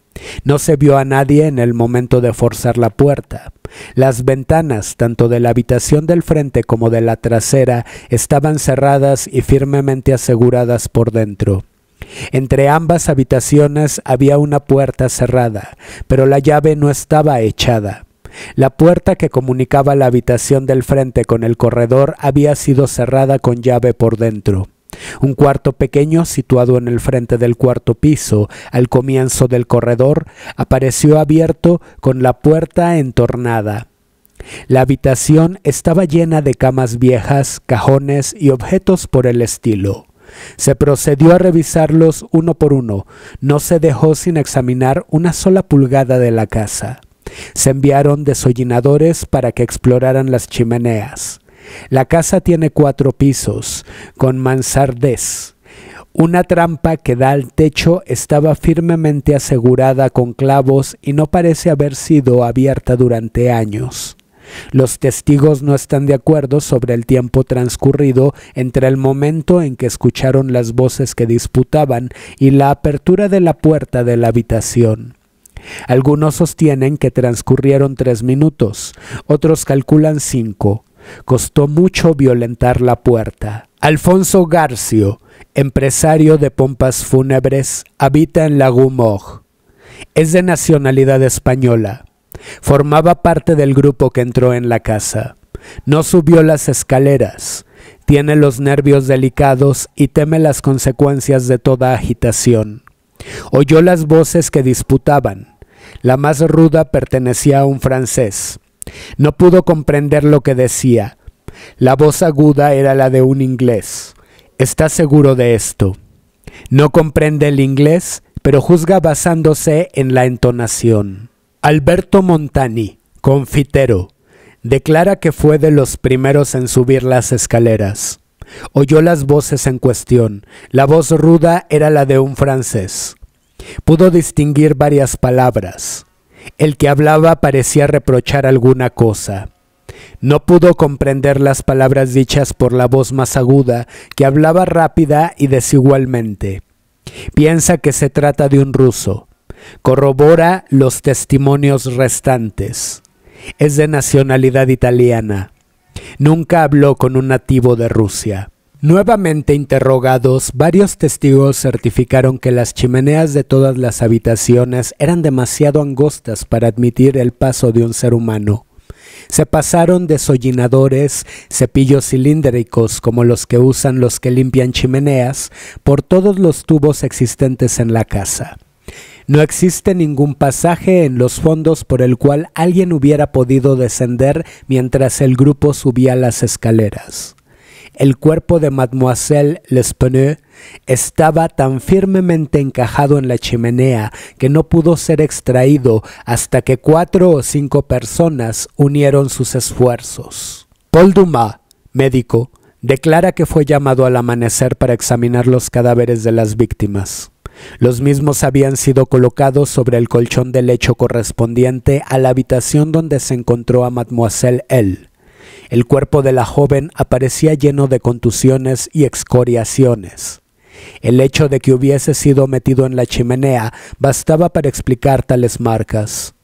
No se vio a nadie en el momento de forzar la puerta. Las ventanas, tanto de la habitación del frente como de la trasera, estaban cerradas y firmemente aseguradas por dentro. Entre ambas habitaciones había una puerta cerrada, pero la llave no estaba echada. La puerta que comunicaba la habitación del frente con el corredor había sido cerrada con llave por dentro. Un cuarto pequeño, situado en el frente del cuarto piso, al comienzo del corredor, apareció abierto con la puerta entornada. La habitación estaba llena de camas viejas, cajones y objetos por el estilo. Se procedió a revisarlos uno por uno, no se dejó sin examinar una sola pulgada de la casa. Se enviaron desollinadores para que exploraran las chimeneas. La casa tiene cuatro pisos, con mansardés. Una trampa que da al techo estaba firmemente asegurada con clavos y no parece haber sido abierta durante años. Los testigos no están de acuerdo sobre el tiempo transcurrido entre el momento en que escucharon las voces que disputaban y la apertura de la puerta de la habitación. Algunos sostienen que transcurrieron tres minutos, otros calculan cinco, Costó mucho violentar la puerta. Alfonso Garcio, empresario de pompas fúnebres, habita en Lagumog. Es de nacionalidad española. Formaba parte del grupo que entró en la casa. No subió las escaleras. Tiene los nervios delicados y teme las consecuencias de toda agitación. Oyó las voces que disputaban. La más ruda pertenecía a un francés, no pudo comprender lo que decía. La voz aguda era la de un inglés. está seguro de esto? No comprende el inglés, pero juzga basándose en la entonación. Alberto Montani, confitero, declara que fue de los primeros en subir las escaleras. Oyó las voces en cuestión. La voz ruda era la de un francés. Pudo distinguir varias palabras. El que hablaba parecía reprochar alguna cosa. No pudo comprender las palabras dichas por la voz más aguda, que hablaba rápida y desigualmente. Piensa que se trata de un ruso. Corrobora los testimonios restantes. Es de nacionalidad italiana. Nunca habló con un nativo de Rusia. Nuevamente interrogados, varios testigos certificaron que las chimeneas de todas las habitaciones eran demasiado angostas para admitir el paso de un ser humano. Se pasaron desollinadores, cepillos cilíndricos como los que usan los que limpian chimeneas, por todos los tubos existentes en la casa. No existe ningún pasaje en los fondos por el cual alguien hubiera podido descender mientras el grupo subía las escaleras. El cuerpo de mademoiselle Lespeneux estaba tan firmemente encajado en la chimenea que no pudo ser extraído hasta que cuatro o cinco personas unieron sus esfuerzos. Paul Dumas, médico, declara que fue llamado al amanecer para examinar los cadáveres de las víctimas. Los mismos habían sido colocados sobre el colchón de lecho correspondiente a la habitación donde se encontró a Mademoiselle L. El cuerpo de la joven aparecía lleno de contusiones y excoriaciones. El hecho de que hubiese sido metido en la chimenea bastaba para explicar tales marcas.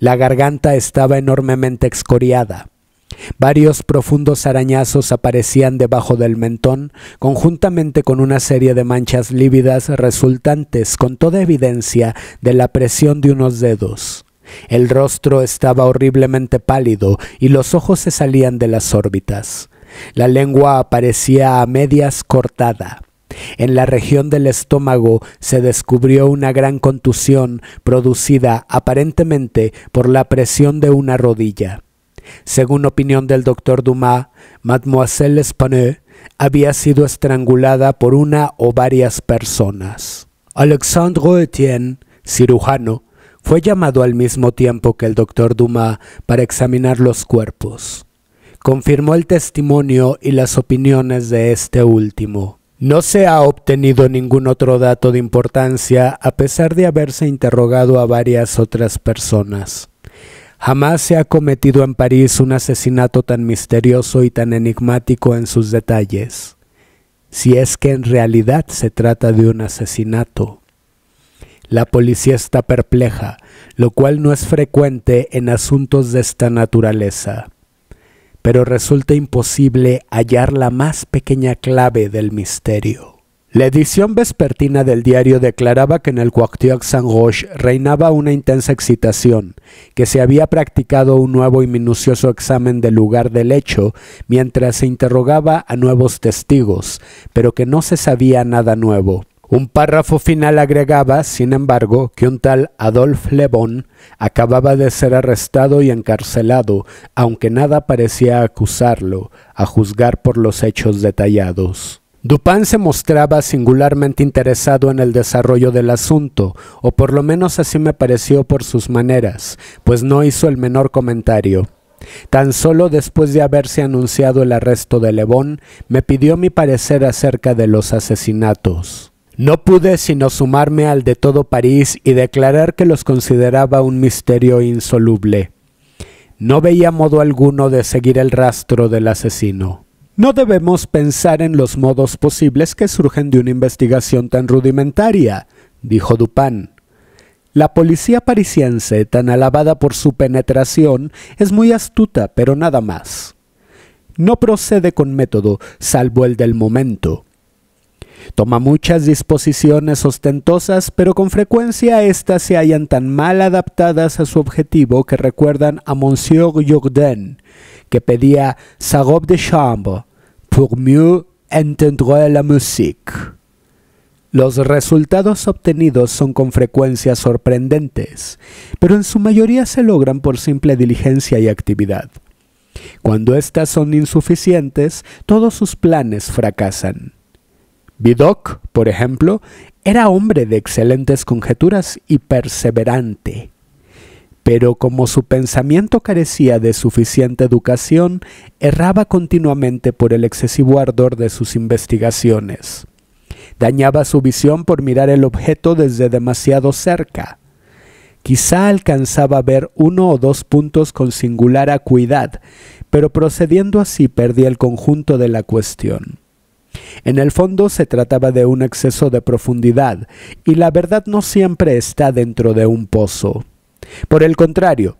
La garganta estaba enormemente excoriada. Varios profundos arañazos aparecían debajo del mentón, conjuntamente con una serie de manchas lívidas resultantes con toda evidencia de la presión de unos dedos. El rostro estaba horriblemente pálido y los ojos se salían de las órbitas. La lengua aparecía a medias cortada. En la región del estómago se descubrió una gran contusión producida aparentemente por la presión de una rodilla. Según opinión del doctor Dumas, Mademoiselle Espaneux había sido estrangulada por una o varias personas. Alexandre Etienne, cirujano, fue llamado al mismo tiempo que el doctor Dumas para examinar los cuerpos. Confirmó el testimonio y las opiniones de este último. No se ha obtenido ningún otro dato de importancia a pesar de haberse interrogado a varias otras personas. Jamás se ha cometido en París un asesinato tan misterioso y tan enigmático en sus detalles, si es que en realidad se trata de un asesinato. La policía está perpleja, lo cual no es frecuente en asuntos de esta naturaleza. Pero resulta imposible hallar la más pequeña clave del misterio. La edición vespertina del diario declaraba que en el Cuauhtémoc San Roche reinaba una intensa excitación, que se había practicado un nuevo y minucioso examen del lugar del hecho mientras se interrogaba a nuevos testigos, pero que no se sabía nada nuevo. Un párrafo final agregaba, sin embargo, que un tal Adolphe Le acababa de ser arrestado y encarcelado, aunque nada parecía acusarlo, a juzgar por los hechos detallados. Dupin se mostraba singularmente interesado en el desarrollo del asunto, o por lo menos así me pareció por sus maneras, pues no hizo el menor comentario. Tan solo después de haberse anunciado el arresto de lebon me pidió mi parecer acerca de los asesinatos. No pude sino sumarme al de todo París y declarar que los consideraba un misterio insoluble. No veía modo alguno de seguir el rastro del asesino. No debemos pensar en los modos posibles que surgen de una investigación tan rudimentaria, dijo Dupin. La policía parisiense, tan alabada por su penetración, es muy astuta, pero nada más. No procede con método, salvo el del momento, Toma muchas disposiciones ostentosas, pero con frecuencia éstas se hallan tan mal adaptadas a su objetivo que recuerdan a Monsieur Jourdain, que pedía sa de chambre pour mieux entendre la musique. Los resultados obtenidos son con frecuencia sorprendentes, pero en su mayoría se logran por simple diligencia y actividad. Cuando éstas son insuficientes, todos sus planes fracasan. Vidocq, por ejemplo, era hombre de excelentes conjeturas y perseverante. Pero como su pensamiento carecía de suficiente educación, erraba continuamente por el excesivo ardor de sus investigaciones. Dañaba su visión por mirar el objeto desde demasiado cerca. Quizá alcanzaba a ver uno o dos puntos con singular acuidad, pero procediendo así perdía el conjunto de la cuestión. En el fondo se trataba de un exceso de profundidad, y la verdad no siempre está dentro de un pozo. Por el contrario,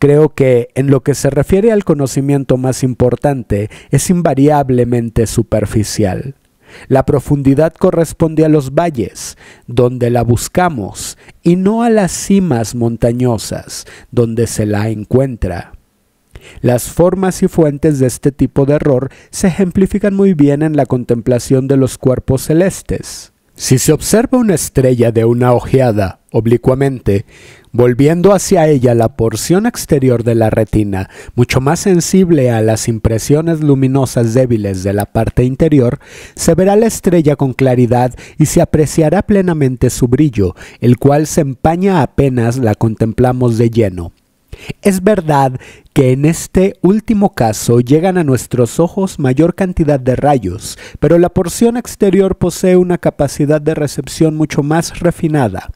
Creo que en lo que se refiere al conocimiento más importante es invariablemente superficial. La profundidad corresponde a los valles, donde la buscamos, y no a las cimas montañosas, donde se la encuentra. Las formas y fuentes de este tipo de error se ejemplifican muy bien en la contemplación de los cuerpos celestes. Si se observa una estrella de una ojeada oblicuamente, volviendo hacia ella la porción exterior de la retina, mucho más sensible a las impresiones luminosas débiles de la parte interior, se verá la estrella con claridad y se apreciará plenamente su brillo, el cual se empaña apenas la contemplamos de lleno. Es verdad que en este último caso llegan a nuestros ojos mayor cantidad de rayos, pero la porción exterior posee una capacidad de recepción mucho más refinada.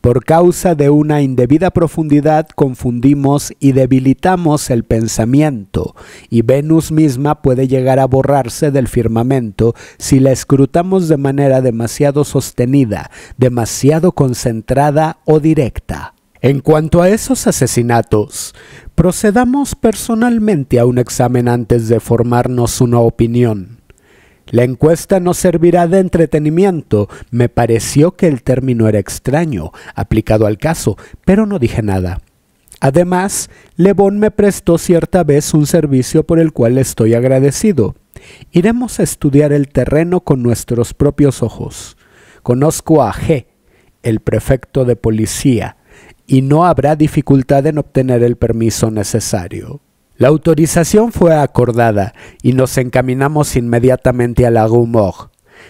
Por causa de una indebida profundidad confundimos y debilitamos el pensamiento, y Venus misma puede llegar a borrarse del firmamento si la escrutamos de manera demasiado sostenida, demasiado concentrada o directa. En cuanto a esos asesinatos, procedamos personalmente a un examen antes de formarnos una opinión. La encuesta no servirá de entretenimiento. Me pareció que el término era extraño, aplicado al caso, pero no dije nada. Además, Le me prestó cierta vez un servicio por el cual estoy agradecido. Iremos a estudiar el terreno con nuestros propios ojos. Conozco a G, el prefecto de policía, y no habrá dificultad en obtener el permiso necesario. La autorización fue acordada y nos encaminamos inmediatamente a la Rue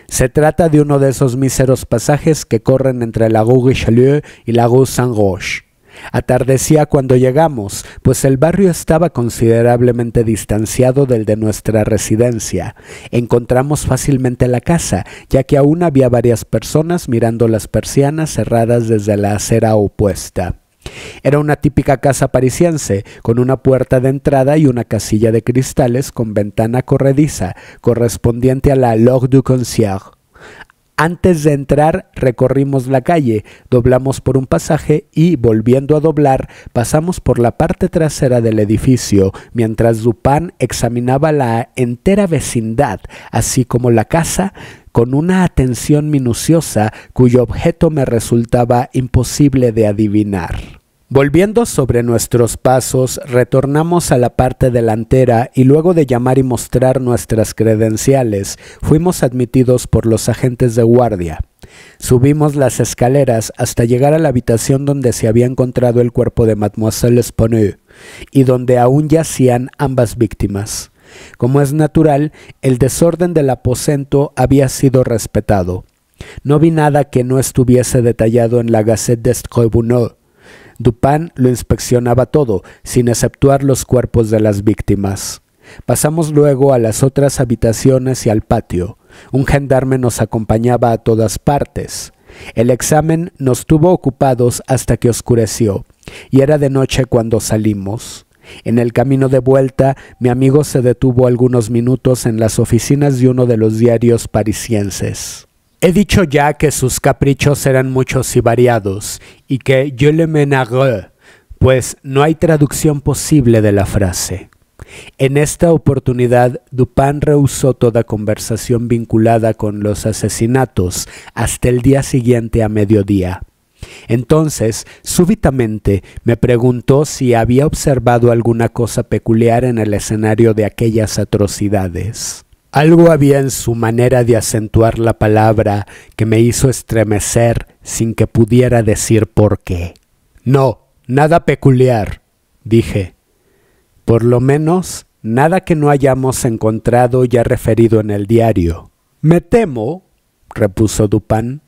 Se trata de uno de esos míseros pasajes que corren entre la Rue Richelieu y la Rue Saint-Roch. Atardecía cuando llegamos, pues el barrio estaba considerablemente distanciado del de nuestra residencia. Encontramos fácilmente la casa, ya que aún había varias personas mirando las persianas cerradas desde la acera opuesta. Era una típica casa parisiense, con una puerta de entrada y una casilla de cristales con ventana corrediza, correspondiente a la Loge du Concierge. Antes de entrar recorrimos la calle, doblamos por un pasaje y, volviendo a doblar, pasamos por la parte trasera del edificio, mientras Dupin examinaba la entera vecindad, así como la casa, con una atención minuciosa cuyo objeto me resultaba imposible de adivinar. Volviendo sobre nuestros pasos, retornamos a la parte delantera y luego de llamar y mostrar nuestras credenciales, fuimos admitidos por los agentes de guardia. Subimos las escaleras hasta llegar a la habitación donde se había encontrado el cuerpo de Mademoiselle Sponeux y donde aún yacían ambas víctimas. Como es natural, el desorden del aposento había sido respetado. No vi nada que no estuviese detallado en la Gazette de Tribunaux Dupin lo inspeccionaba todo, sin exceptuar los cuerpos de las víctimas. Pasamos luego a las otras habitaciones y al patio. Un gendarme nos acompañaba a todas partes. El examen nos tuvo ocupados hasta que oscureció, y era de noche cuando salimos. En el camino de vuelta, mi amigo se detuvo algunos minutos en las oficinas de uno de los diarios parisienses. He dicho ya que sus caprichos eran muchos y variados, y que yo le ménage, pues no hay traducción posible de la frase. En esta oportunidad, Dupin rehusó toda conversación vinculada con los asesinatos hasta el día siguiente a mediodía. Entonces, súbitamente, me preguntó si había observado alguna cosa peculiar en el escenario de aquellas atrocidades. Algo había en su manera de acentuar la palabra que me hizo estremecer sin que pudiera decir por qué. No, nada peculiar, dije. Por lo menos nada que no hayamos encontrado ya referido en el diario. Me temo, repuso Dupin,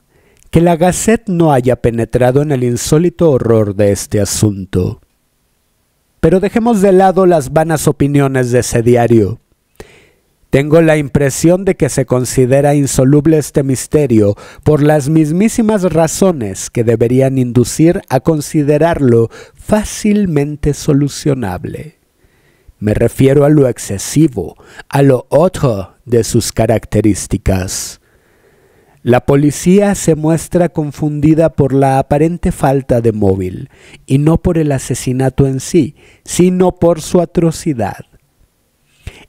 que la Gazette no haya penetrado en el insólito horror de este asunto. Pero dejemos de lado las vanas opiniones de ese diario. Tengo la impresión de que se considera insoluble este misterio por las mismísimas razones que deberían inducir a considerarlo fácilmente solucionable. Me refiero a lo excesivo, a lo otro de sus características. La policía se muestra confundida por la aparente falta de móvil, y no por el asesinato en sí, sino por su atrocidad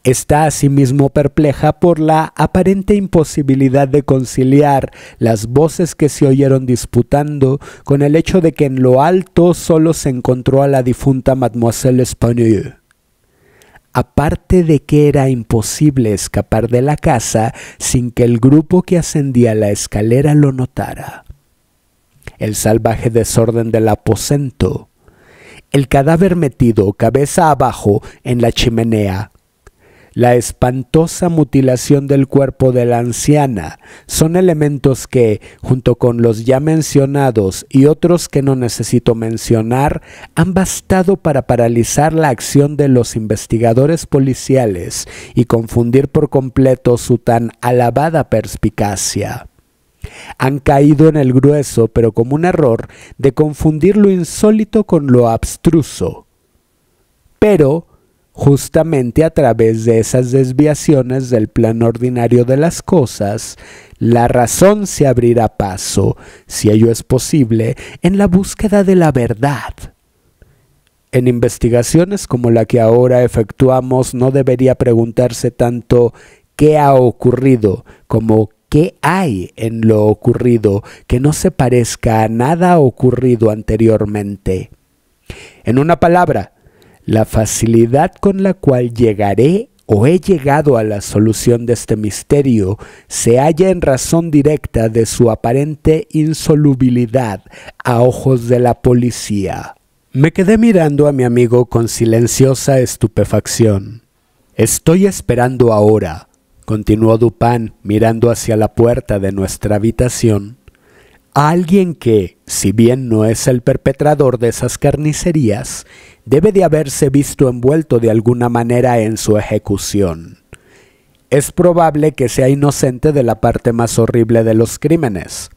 Está asimismo perpleja por la aparente imposibilidad de conciliar las voces que se oyeron disputando con el hecho de que en lo alto solo se encontró a la difunta Mademoiselle Spanier. Aparte de que era imposible escapar de la casa sin que el grupo que ascendía la escalera lo notara. El salvaje desorden del aposento. El cadáver metido cabeza abajo en la chimenea la espantosa mutilación del cuerpo de la anciana son elementos que, junto con los ya mencionados y otros que no necesito mencionar, han bastado para paralizar la acción de los investigadores policiales y confundir por completo su tan alabada perspicacia. Han caído en el grueso, pero como un error, de confundir lo insólito con lo abstruso. Pero justamente a través de esas desviaciones del plan ordinario de las cosas, la razón se abrirá paso, si ello es posible, en la búsqueda de la verdad. En investigaciones como la que ahora efectuamos no debería preguntarse tanto qué ha ocurrido como qué hay en lo ocurrido que no se parezca a nada ocurrido anteriormente. En una palabra, la facilidad con la cual llegaré o he llegado a la solución de este misterio se halla en razón directa de su aparente insolubilidad a ojos de la policía. Me quedé mirando a mi amigo con silenciosa estupefacción. Estoy esperando ahora, continuó Dupin mirando hacia la puerta de nuestra habitación, alguien que, si bien no es el perpetrador de esas carnicerías, debe de haberse visto envuelto de alguna manera en su ejecución. Es probable que sea inocente de la parte más horrible de los crímenes.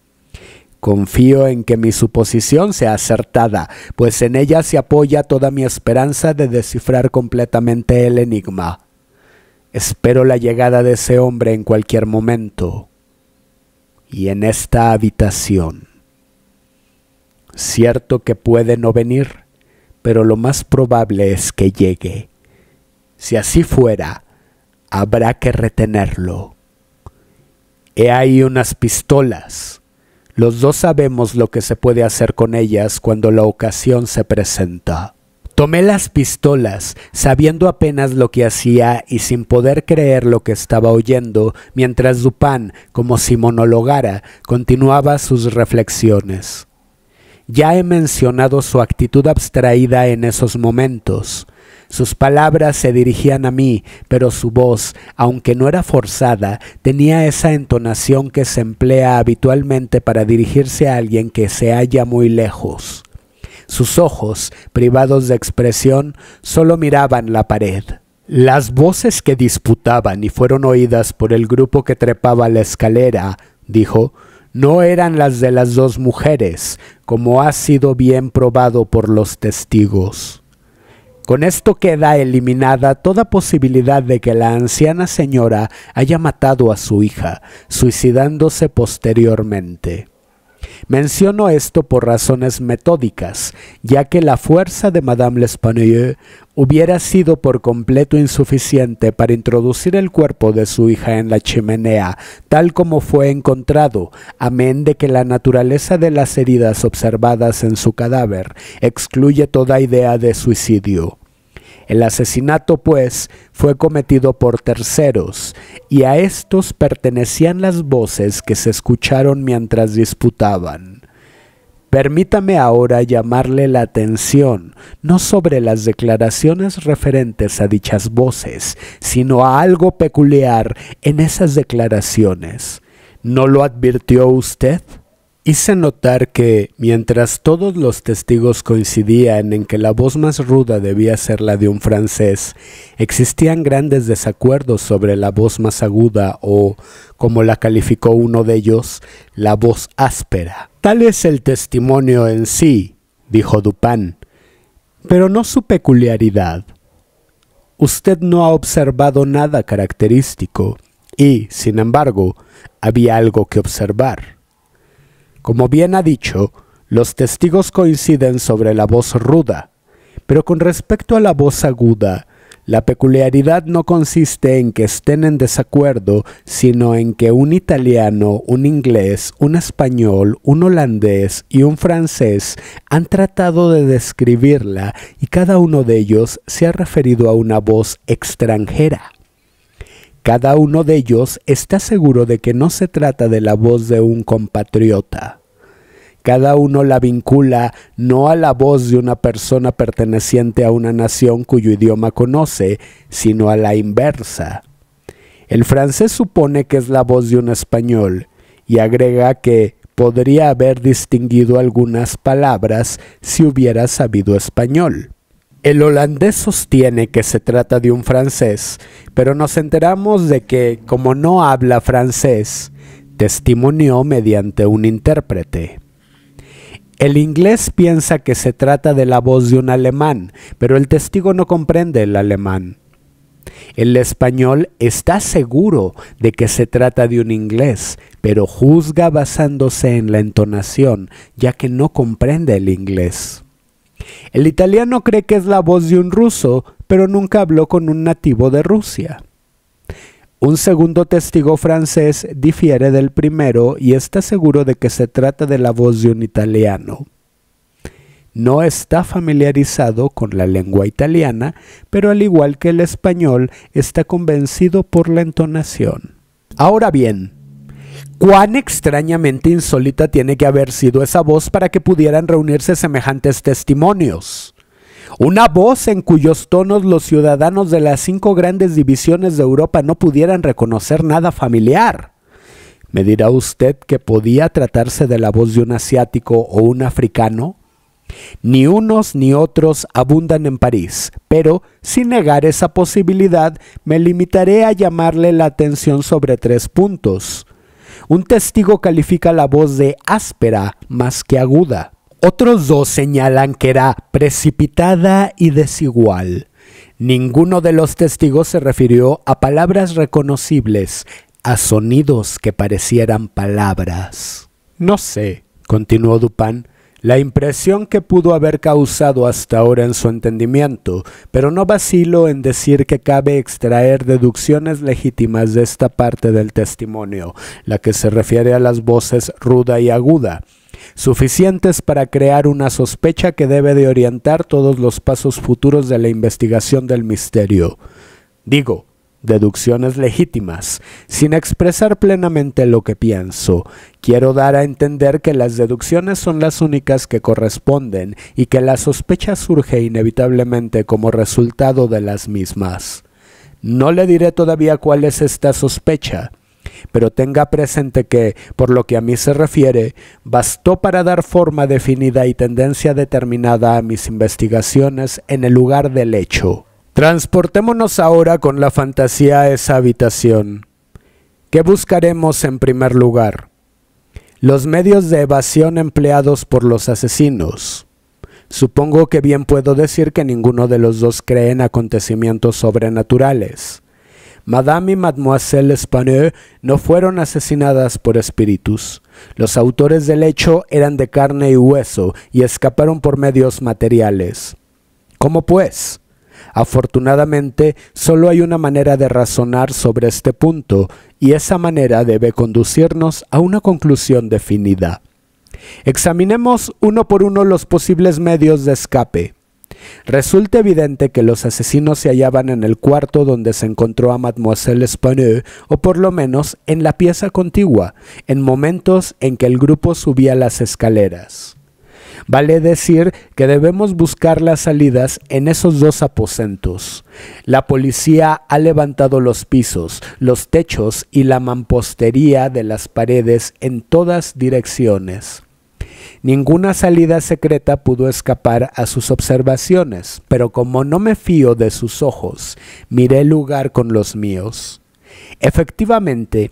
Confío en que mi suposición sea acertada, pues en ella se apoya toda mi esperanza de descifrar completamente el enigma. Espero la llegada de ese hombre en cualquier momento y en esta habitación. Cierto que puede no venir, pero lo más probable es que llegue. Si así fuera, habrá que retenerlo. He ahí unas pistolas. Los dos sabemos lo que se puede hacer con ellas cuando la ocasión se presenta. Tomé las pistolas, sabiendo apenas lo que hacía y sin poder creer lo que estaba oyendo, mientras Dupin, como si monologara, continuaba sus reflexiones. Ya he mencionado su actitud abstraída en esos momentos. Sus palabras se dirigían a mí, pero su voz, aunque no era forzada, tenía esa entonación que se emplea habitualmente para dirigirse a alguien que se halla muy lejos. Sus ojos, privados de expresión, solo miraban la pared. Las voces que disputaban y fueron oídas por el grupo que trepaba la escalera, dijo, no eran las de las dos mujeres, como ha sido bien probado por los testigos. Con esto queda eliminada toda posibilidad de que la anciana señora haya matado a su hija, suicidándose posteriormente. Menciono esto por razones metódicas, ya que la fuerza de Madame L'Espanaye hubiera sido por completo insuficiente para introducir el cuerpo de su hija en la chimenea, tal como fue encontrado, amén de que la naturaleza de las heridas observadas en su cadáver excluye toda idea de suicidio. El asesinato, pues, fue cometido por terceros, y a estos pertenecían las voces que se escucharon mientras disputaban. Permítame ahora llamarle la atención, no sobre las declaraciones referentes a dichas voces, sino a algo peculiar en esas declaraciones. ¿No lo advirtió usted? Hice notar que, mientras todos los testigos coincidían en que la voz más ruda debía ser la de un francés, existían grandes desacuerdos sobre la voz más aguda o, como la calificó uno de ellos, la voz áspera. Tal es el testimonio en sí, dijo Dupin, pero no su peculiaridad. Usted no ha observado nada característico y, sin embargo, había algo que observar. Como bien ha dicho, los testigos coinciden sobre la voz ruda, pero con respecto a la voz aguda, la peculiaridad no consiste en que estén en desacuerdo, sino en que un italiano, un inglés, un español, un holandés y un francés han tratado de describirla y cada uno de ellos se ha referido a una voz extranjera. Cada uno de ellos está seguro de que no se trata de la voz de un compatriota. Cada uno la vincula no a la voz de una persona perteneciente a una nación cuyo idioma conoce, sino a la inversa. El francés supone que es la voz de un español y agrega que podría haber distinguido algunas palabras si hubiera sabido español. El holandés sostiene que se trata de un francés, pero nos enteramos de que, como no habla francés, testimonió mediante un intérprete. El inglés piensa que se trata de la voz de un alemán, pero el testigo no comprende el alemán. El español está seguro de que se trata de un inglés, pero juzga basándose en la entonación, ya que no comprende el inglés. El italiano cree que es la voz de un ruso, pero nunca habló con un nativo de Rusia. Un segundo testigo francés difiere del primero y está seguro de que se trata de la voz de un italiano. No está familiarizado con la lengua italiana, pero al igual que el español, está convencido por la entonación. Ahora bien, Cuán extrañamente insólita tiene que haber sido esa voz para que pudieran reunirse semejantes testimonios. Una voz en cuyos tonos los ciudadanos de las cinco grandes divisiones de Europa no pudieran reconocer nada familiar. ¿Me dirá usted que podía tratarse de la voz de un asiático o un africano? Ni unos ni otros abundan en París, pero sin negar esa posibilidad me limitaré a llamarle la atención sobre tres puntos. Un testigo califica la voz de áspera más que aguda. Otros dos señalan que era precipitada y desigual. Ninguno de los testigos se refirió a palabras reconocibles, a sonidos que parecieran palabras. No sé, continuó Dupin, la impresión que pudo haber causado hasta ahora en su entendimiento, pero no vacilo en decir que cabe extraer deducciones legítimas de esta parte del testimonio, la que se refiere a las voces ruda y aguda suficientes para crear una sospecha que debe de orientar todos los pasos futuros de la investigación del misterio. Digo, deducciones legítimas, sin expresar plenamente lo que pienso. Quiero dar a entender que las deducciones son las únicas que corresponden y que la sospecha surge inevitablemente como resultado de las mismas. No le diré todavía cuál es esta sospecha, pero tenga presente que, por lo que a mí se refiere, bastó para dar forma definida y tendencia determinada a mis investigaciones en el lugar del hecho. Transportémonos ahora con la fantasía a esa habitación. ¿Qué buscaremos en primer lugar? Los medios de evasión empleados por los asesinos. Supongo que bien puedo decir que ninguno de los dos cree en acontecimientos sobrenaturales. Madame y Mademoiselle Spanier no fueron asesinadas por espíritus. Los autores del hecho eran de carne y hueso y escaparon por medios materiales. ¿Cómo pues? Afortunadamente, solo hay una manera de razonar sobre este punto, y esa manera debe conducirnos a una conclusión definida. Examinemos uno por uno los posibles medios de escape. Resulta evidente que los asesinos se hallaban en el cuarto donde se encontró a Mademoiselle Spanier, o por lo menos en la pieza contigua, en momentos en que el grupo subía las escaleras. Vale decir que debemos buscar las salidas en esos dos aposentos. La policía ha levantado los pisos, los techos y la mampostería de las paredes en todas direcciones. Ninguna salida secreta pudo escapar a sus observaciones, pero como no me fío de sus ojos, miré el lugar con los míos. Efectivamente,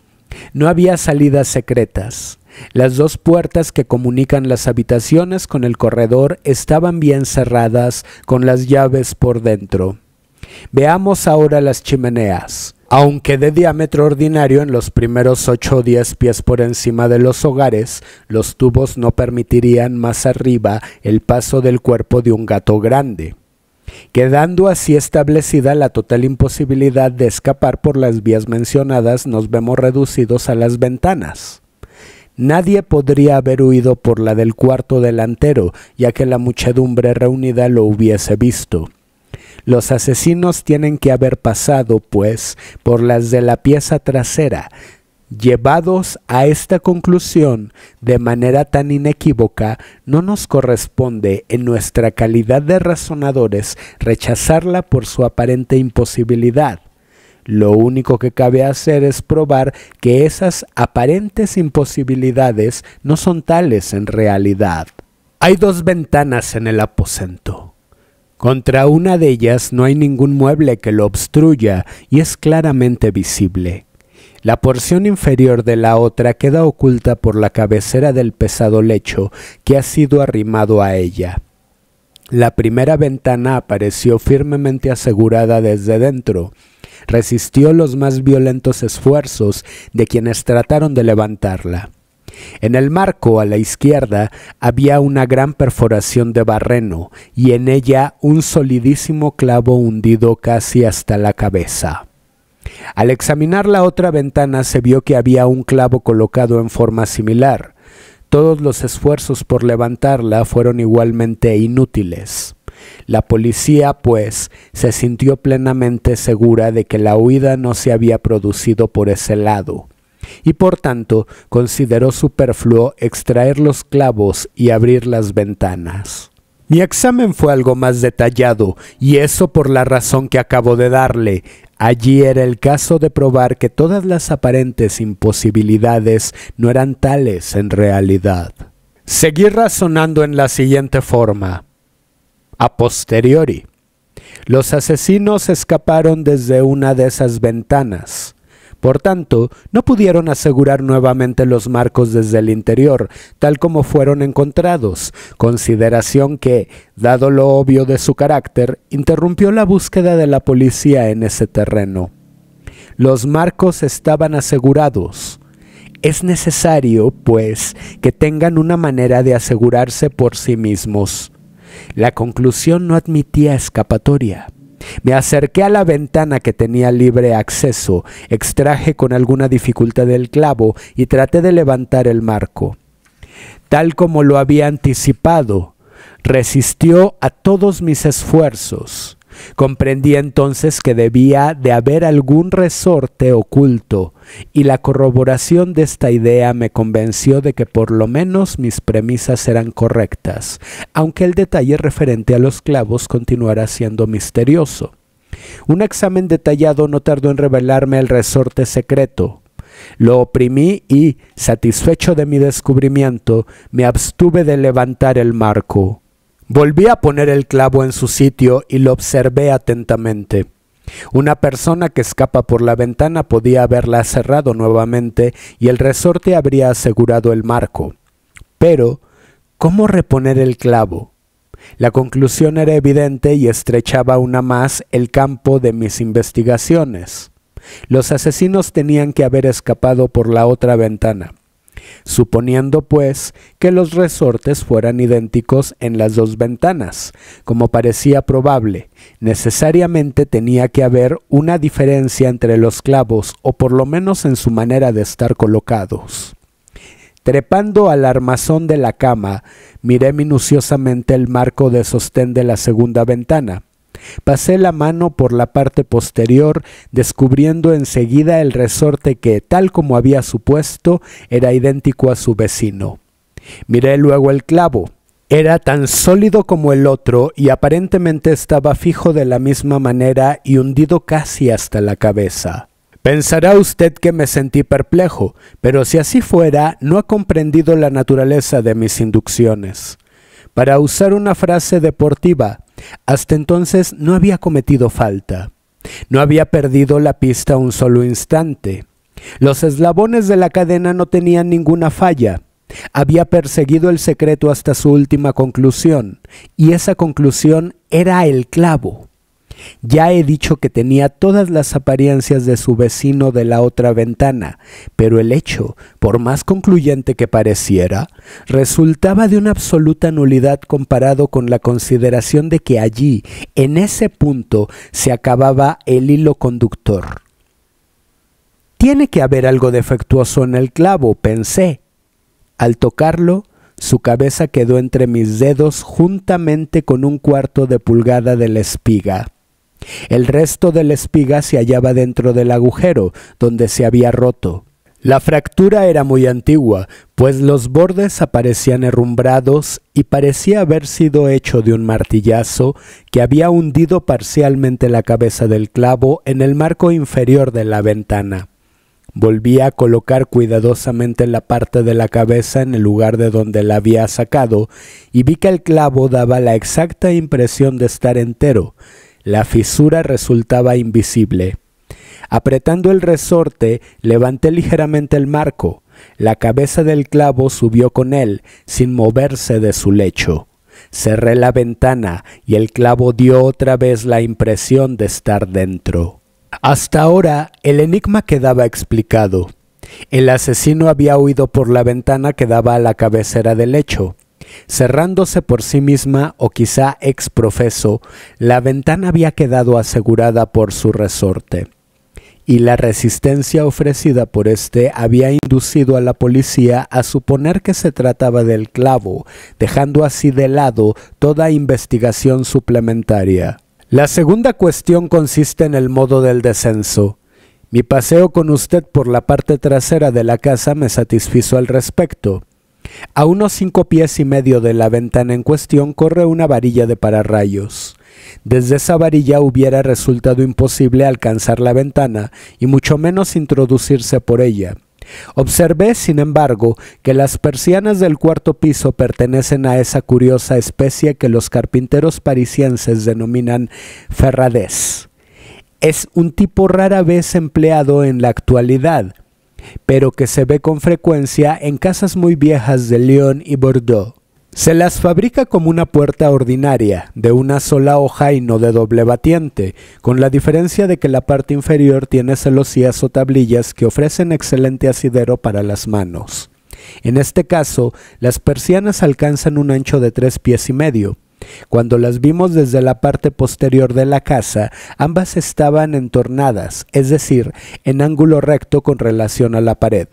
no había salidas secretas. Las dos puertas que comunican las habitaciones con el corredor estaban bien cerradas con las llaves por dentro. Veamos ahora las chimeneas. Aunque de diámetro ordinario en los primeros 8 o 10 pies por encima de los hogares, los tubos no permitirían más arriba el paso del cuerpo de un gato grande, quedando así establecida la total imposibilidad de escapar por las vías mencionadas, nos vemos reducidos a las ventanas. Nadie podría haber huido por la del cuarto delantero, ya que la muchedumbre reunida lo hubiese visto. Los asesinos tienen que haber pasado, pues, por las de la pieza trasera, Llevados a esta conclusión de manera tan inequívoca, no nos corresponde, en nuestra calidad de razonadores, rechazarla por su aparente imposibilidad. Lo único que cabe hacer es probar que esas aparentes imposibilidades no son tales en realidad. Hay dos ventanas en el aposento. Contra una de ellas no hay ningún mueble que lo obstruya y es claramente visible. La porción inferior de la otra queda oculta por la cabecera del pesado lecho que ha sido arrimado a ella. La primera ventana apareció firmemente asegurada desde dentro, resistió los más violentos esfuerzos de quienes trataron de levantarla. En el marco a la izquierda había una gran perforación de barreno y en ella un solidísimo clavo hundido casi hasta la cabeza. Al examinar la otra ventana se vio que había un clavo colocado en forma similar. Todos los esfuerzos por levantarla fueron igualmente inútiles. La policía, pues, se sintió plenamente segura de que la huida no se había producido por ese lado, y por tanto consideró superfluo extraer los clavos y abrir las ventanas. Mi examen fue algo más detallado, y eso por la razón que acabo de darle. Allí era el caso de probar que todas las aparentes imposibilidades no eran tales en realidad. Seguí razonando en la siguiente forma a posteriori. Los asesinos escaparon desde una de esas ventanas. Por tanto, no pudieron asegurar nuevamente los marcos desde el interior, tal como fueron encontrados, consideración que, dado lo obvio de su carácter, interrumpió la búsqueda de la policía en ese terreno. Los marcos estaban asegurados. Es necesario, pues, que tengan una manera de asegurarse por sí mismos. La conclusión no admitía escapatoria. Me acerqué a la ventana que tenía libre acceso, extraje con alguna dificultad el clavo y traté de levantar el marco. Tal como lo había anticipado, resistió a todos mis esfuerzos. Comprendí entonces que debía de haber algún resorte oculto, y la corroboración de esta idea me convenció de que por lo menos mis premisas eran correctas, aunque el detalle referente a los clavos continuara siendo misterioso. Un examen detallado no tardó en revelarme el resorte secreto. Lo oprimí y, satisfecho de mi descubrimiento, me abstuve de levantar el marco. Volví a poner el clavo en su sitio y lo observé atentamente. Una persona que escapa por la ventana podía haberla cerrado nuevamente y el resorte habría asegurado el marco. Pero, ¿cómo reponer el clavo? La conclusión era evidente y estrechaba una más el campo de mis investigaciones. Los asesinos tenían que haber escapado por la otra ventana suponiendo pues que los resortes fueran idénticos en las dos ventanas, como parecía probable, necesariamente tenía que haber una diferencia entre los clavos o por lo menos en su manera de estar colocados. Trepando al armazón de la cama, miré minuciosamente el marco de sostén de la segunda ventana, Pasé la mano por la parte posterior, descubriendo enseguida el resorte que, tal como había supuesto, era idéntico a su vecino. Miré luego el clavo. Era tan sólido como el otro y aparentemente estaba fijo de la misma manera y hundido casi hasta la cabeza. Pensará usted que me sentí perplejo, pero si así fuera, no ha comprendido la naturaleza de mis inducciones. Para usar una frase deportiva, hasta entonces no había cometido falta. No había perdido la pista un solo instante. Los eslabones de la cadena no tenían ninguna falla. Había perseguido el secreto hasta su última conclusión, y esa conclusión era el clavo. Ya he dicho que tenía todas las apariencias de su vecino de la otra ventana, pero el hecho, por más concluyente que pareciera, resultaba de una absoluta nulidad comparado con la consideración de que allí, en ese punto, se acababa el hilo conductor. Tiene que haber algo defectuoso en el clavo, pensé. Al tocarlo, su cabeza quedó entre mis dedos juntamente con un cuarto de pulgada de la espiga. El resto de la espiga se hallaba dentro del agujero donde se había roto. La fractura era muy antigua, pues los bordes aparecían herrumbrados y parecía haber sido hecho de un martillazo que había hundido parcialmente la cabeza del clavo en el marco inferior de la ventana. Volví a colocar cuidadosamente la parte de la cabeza en el lugar de donde la había sacado y vi que el clavo daba la exacta impresión de estar entero. La fisura resultaba invisible. Apretando el resorte, levanté ligeramente el marco. La cabeza del clavo subió con él, sin moverse de su lecho. Cerré la ventana y el clavo dio otra vez la impresión de estar dentro. Hasta ahora el enigma quedaba explicado. El asesino había huido por la ventana que daba a la cabecera del lecho. Cerrándose por sí misma o quizá ex profeso, la ventana había quedado asegurada por su resorte, y la resistencia ofrecida por éste había inducido a la policía a suponer que se trataba del clavo, dejando así de lado toda investigación suplementaria. La segunda cuestión consiste en el modo del descenso. Mi paseo con usted por la parte trasera de la casa me satisfizo al respecto. A unos cinco pies y medio de la ventana en cuestión corre una varilla de pararrayos. Desde esa varilla hubiera resultado imposible alcanzar la ventana y mucho menos introducirse por ella. Observé, sin embargo, que las persianas del cuarto piso pertenecen a esa curiosa especie que los carpinteros parisienses denominan ferradés. Es un tipo rara vez empleado en la actualidad, pero que se ve con frecuencia en casas muy viejas de Lyon y Bordeaux. Se las fabrica como una puerta ordinaria, de una sola hoja y no de doble batiente, con la diferencia de que la parte inferior tiene celosías o tablillas que ofrecen excelente asidero para las manos. En este caso, las persianas alcanzan un ancho de tres pies y medio, cuando las vimos desde la parte posterior de la casa, ambas estaban entornadas, es decir, en ángulo recto con relación a la pared.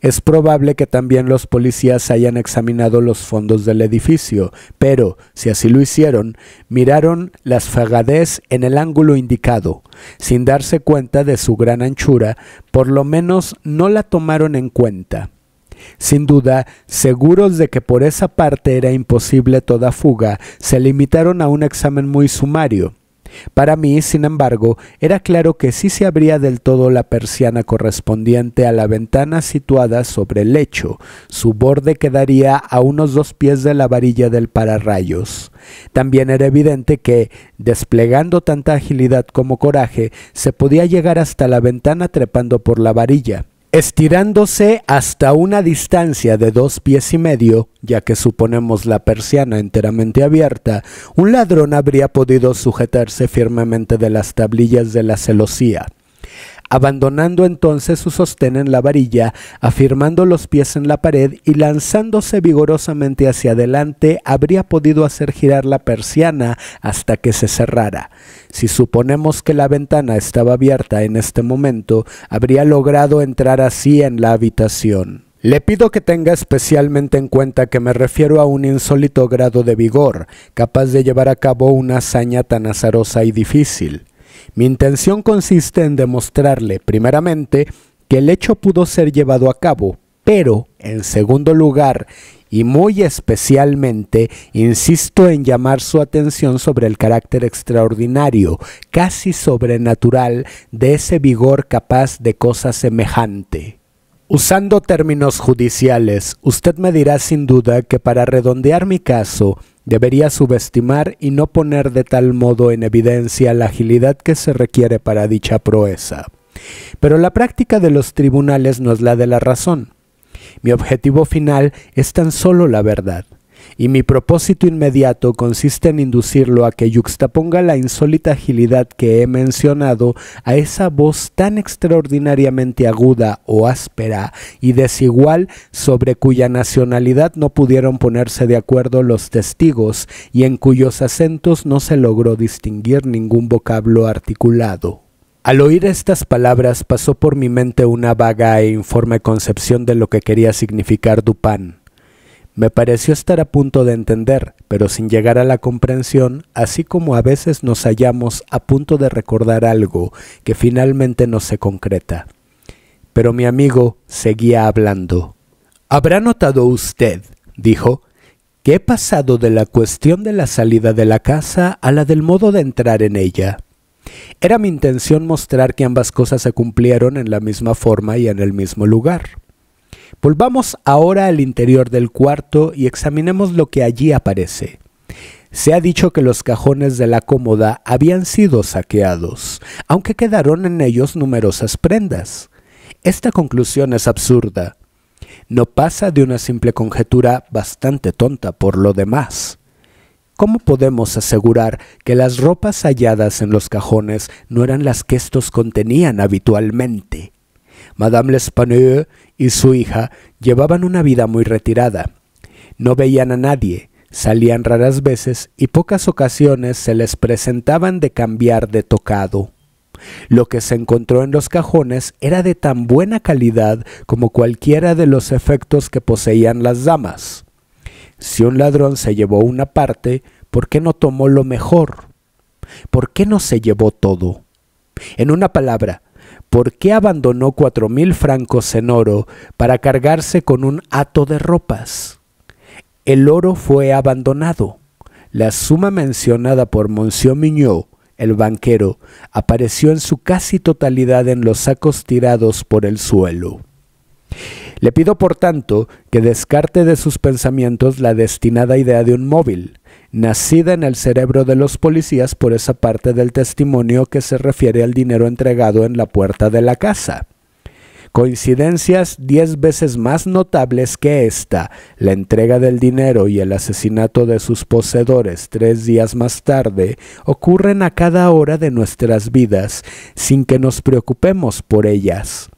Es probable que también los policías hayan examinado los fondos del edificio, pero, si así lo hicieron, miraron las fagadez en el ángulo indicado. Sin darse cuenta de su gran anchura, por lo menos no la tomaron en cuenta. Sin duda, seguros de que por esa parte era imposible toda fuga, se limitaron a un examen muy sumario. Para mí, sin embargo, era claro que sí se abría del todo la persiana correspondiente a la ventana situada sobre el lecho. Su borde quedaría a unos dos pies de la varilla del pararrayos. También era evidente que, desplegando tanta agilidad como coraje, se podía llegar hasta la ventana trepando por la varilla estirándose hasta una distancia de dos pies y medio, ya que suponemos la persiana enteramente abierta, un ladrón habría podido sujetarse firmemente de las tablillas de la celosía abandonando entonces su sostén en la varilla, afirmando los pies en la pared y lanzándose vigorosamente hacia adelante, habría podido hacer girar la persiana hasta que se cerrara. Si suponemos que la ventana estaba abierta en este momento, habría logrado entrar así en la habitación. Le pido que tenga especialmente en cuenta que me refiero a un insólito grado de vigor, capaz de llevar a cabo una hazaña tan azarosa y difícil. Mi intención consiste en demostrarle, primeramente, que el hecho pudo ser llevado a cabo, pero, en segundo lugar, y muy especialmente, insisto en llamar su atención sobre el carácter extraordinario, casi sobrenatural, de ese vigor capaz de cosa semejante. Usando términos judiciales, usted me dirá sin duda que para redondear mi caso, debería subestimar y no poner de tal modo en evidencia la agilidad que se requiere para dicha proeza. Pero la práctica de los tribunales no es la de la razón. Mi objetivo final es tan solo la verdad y mi propósito inmediato consiste en inducirlo a que yuxtaponga la insólita agilidad que he mencionado a esa voz tan extraordinariamente aguda o áspera y desigual sobre cuya nacionalidad no pudieron ponerse de acuerdo los testigos y en cuyos acentos no se logró distinguir ningún vocablo articulado. Al oír estas palabras pasó por mi mente una vaga e informe concepción de lo que quería significar Dupin. Me pareció estar a punto de entender, pero sin llegar a la comprensión, así como a veces nos hallamos a punto de recordar algo que finalmente no se concreta. Pero mi amigo seguía hablando. Habrá notado usted, dijo, que he pasado de la cuestión de la salida de la casa a la del modo de entrar en ella. Era mi intención mostrar que ambas cosas se cumplieron en la misma forma y en el mismo lugar. Volvamos ahora al interior del cuarto y examinemos lo que allí aparece. Se ha dicho que los cajones de la cómoda habían sido saqueados, aunque quedaron en ellos numerosas prendas. Esta conclusión es absurda. No pasa de una simple conjetura bastante tonta por lo demás. ¿Cómo podemos asegurar que las ropas halladas en los cajones no eran las que estos contenían habitualmente? Madame L'Espanaye y su hija llevaban una vida muy retirada. No veían a nadie, salían raras veces y pocas ocasiones se les presentaban de cambiar de tocado. Lo que se encontró en los cajones era de tan buena calidad como cualquiera de los efectos que poseían las damas. Si un ladrón se llevó una parte, ¿por qué no tomó lo mejor? ¿Por qué no se llevó todo? En una palabra, ¿por qué abandonó cuatro mil francos en oro para cargarse con un hato de ropas? El oro fue abandonado. La suma mencionada por Monsieur Mignot, el banquero, apareció en su casi totalidad en los sacos tirados por el suelo. Le pido por tanto que descarte de sus pensamientos la destinada idea de un móvil, nacida en el cerebro de los policías por esa parte del testimonio que se refiere al dinero entregado en la puerta de la casa. Coincidencias diez veces más notables que esta, la entrega del dinero y el asesinato de sus poseedores tres días más tarde, ocurren a cada hora de nuestras vidas sin que nos preocupemos por ellas.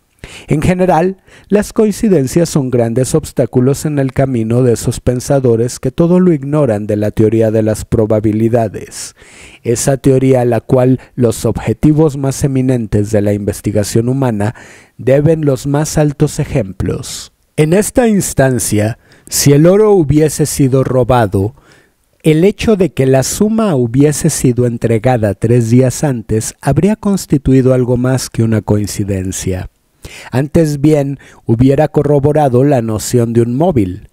En general, las coincidencias son grandes obstáculos en el camino de esos pensadores que todo lo ignoran de la teoría de las probabilidades, esa teoría a la cual los objetivos más eminentes de la investigación humana deben los más altos ejemplos. En esta instancia, si el oro hubiese sido robado, el hecho de que la suma hubiese sido entregada tres días antes habría constituido algo más que una coincidencia. Antes bien, hubiera corroborado la noción de un móvil.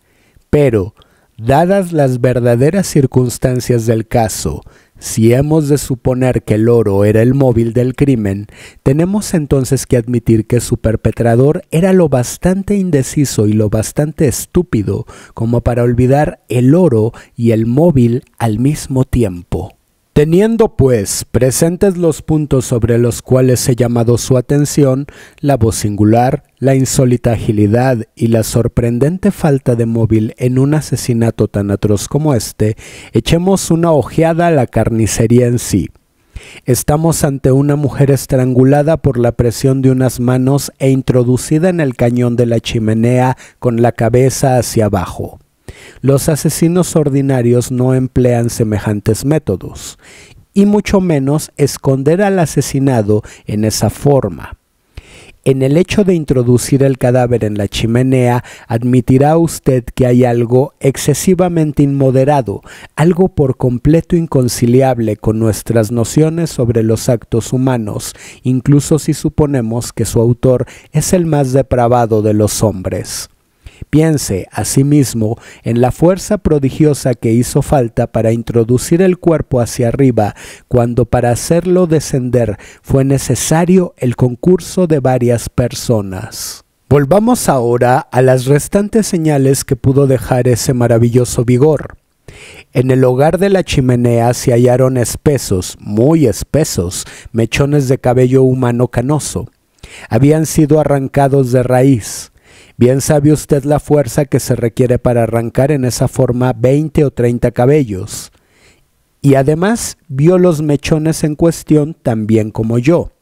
Pero, dadas las verdaderas circunstancias del caso, si hemos de suponer que el oro era el móvil del crimen, tenemos entonces que admitir que su perpetrador era lo bastante indeciso y lo bastante estúpido como para olvidar el oro y el móvil al mismo tiempo. Teniendo pues presentes los puntos sobre los cuales he llamado su atención, la voz singular, la insólita agilidad y la sorprendente falta de móvil en un asesinato tan atroz como este, echemos una ojeada a la carnicería en sí. Estamos ante una mujer estrangulada por la presión de unas manos e introducida en el cañón de la chimenea con la cabeza hacia abajo. Los asesinos ordinarios no emplean semejantes métodos, y mucho menos esconder al asesinado en esa forma. En el hecho de introducir el cadáver en la chimenea, admitirá usted que hay algo excesivamente inmoderado, algo por completo inconciliable con nuestras nociones sobre los actos humanos, incluso si suponemos que su autor es el más depravado de los hombres. Piense, asimismo, en la fuerza prodigiosa que hizo falta para introducir el cuerpo hacia arriba, cuando para hacerlo descender fue necesario el concurso de varias personas. Volvamos ahora a las restantes señales que pudo dejar ese maravilloso vigor. En el hogar de la chimenea se hallaron espesos, muy espesos, mechones de cabello humano canoso. Habían sido arrancados de raíz. Bien sabe usted la fuerza que se requiere para arrancar en esa forma 20 o 30 cabellos. Y además vio los mechones en cuestión tan bien como yo.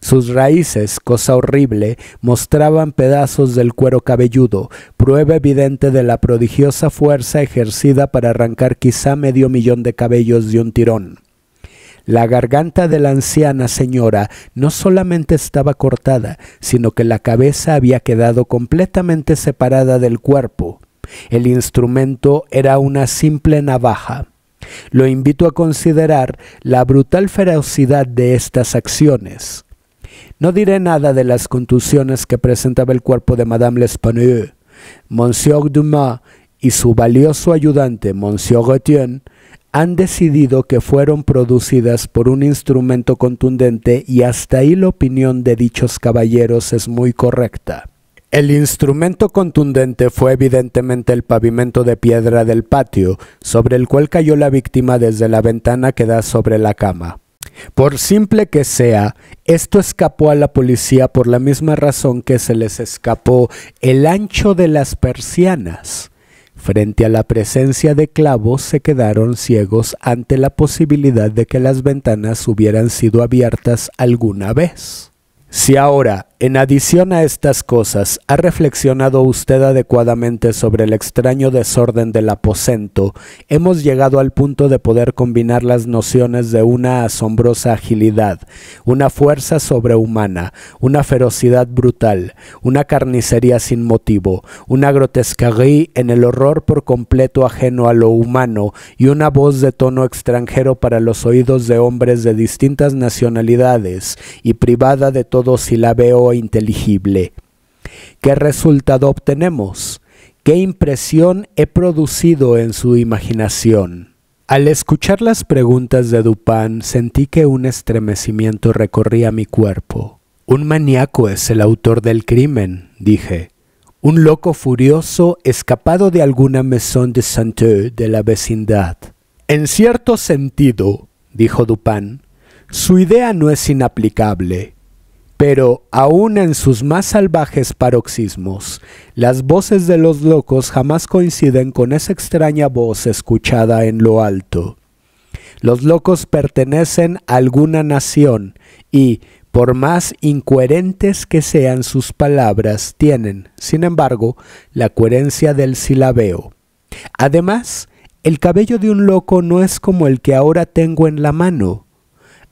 Sus raíces, cosa horrible, mostraban pedazos del cuero cabelludo, prueba evidente de la prodigiosa fuerza ejercida para arrancar quizá medio millón de cabellos de un tirón. La garganta de la anciana señora no solamente estaba cortada, sino que la cabeza había quedado completamente separada del cuerpo. El instrumento era una simple navaja. Lo invito a considerar la brutal ferocidad de estas acciones. No diré nada de las contusiones que presentaba el cuerpo de Madame L'Espanaye. Monsieur Dumas y su valioso ayudante, Monsieur Etienne, han decidido que fueron producidas por un instrumento contundente y hasta ahí la opinión de dichos caballeros es muy correcta. El instrumento contundente fue evidentemente el pavimento de piedra del patio, sobre el cual cayó la víctima desde la ventana que da sobre la cama. Por simple que sea, esto escapó a la policía por la misma razón que se les escapó el ancho de las persianas. Frente a la presencia de clavos se quedaron ciegos ante la posibilidad de que las ventanas hubieran sido abiertas alguna vez. Si ahora en adición a estas cosas, ¿ha reflexionado usted adecuadamente sobre el extraño desorden del aposento? Hemos llegado al punto de poder combinar las nociones de una asombrosa agilidad, una fuerza sobrehumana, una ferocidad brutal, una carnicería sin motivo, una grotesquería en el horror por completo ajeno a lo humano y una voz de tono extranjero para los oídos de hombres de distintas nacionalidades y privada de todo veo inteligible. ¿Qué resultado obtenemos? ¿Qué impresión he producido en su imaginación? Al escuchar las preguntas de Dupin sentí que un estremecimiento recorría mi cuerpo. Un maníaco es el autor del crimen, dije. Un loco furioso escapado de alguna maison de santé de la vecindad. En cierto sentido, dijo Dupin, su idea no es inaplicable. Pero aún en sus más salvajes paroxismos, las voces de los locos jamás coinciden con esa extraña voz escuchada en lo alto. Los locos pertenecen a alguna nación y, por más incoherentes que sean sus palabras, tienen, sin embargo, la coherencia del silabeo. Además, el cabello de un loco no es como el que ahora tengo en la mano.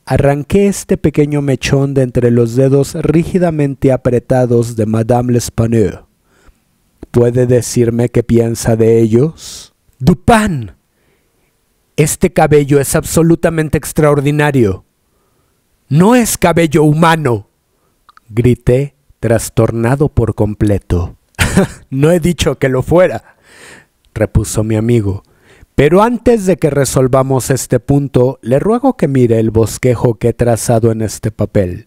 Arranqué este pequeño mechón de entre los dedos rígidamente apretados de Madame L'Espanaye. ¿Puede decirme qué piensa de ellos? ¡Dupin! Este cabello es absolutamente extraordinario. No es cabello humano, grité, trastornado por completo. [laughs] no he dicho que lo fuera, repuso mi amigo. Pero antes de que resolvamos este punto, le ruego que mire el bosquejo que he trazado en este papel.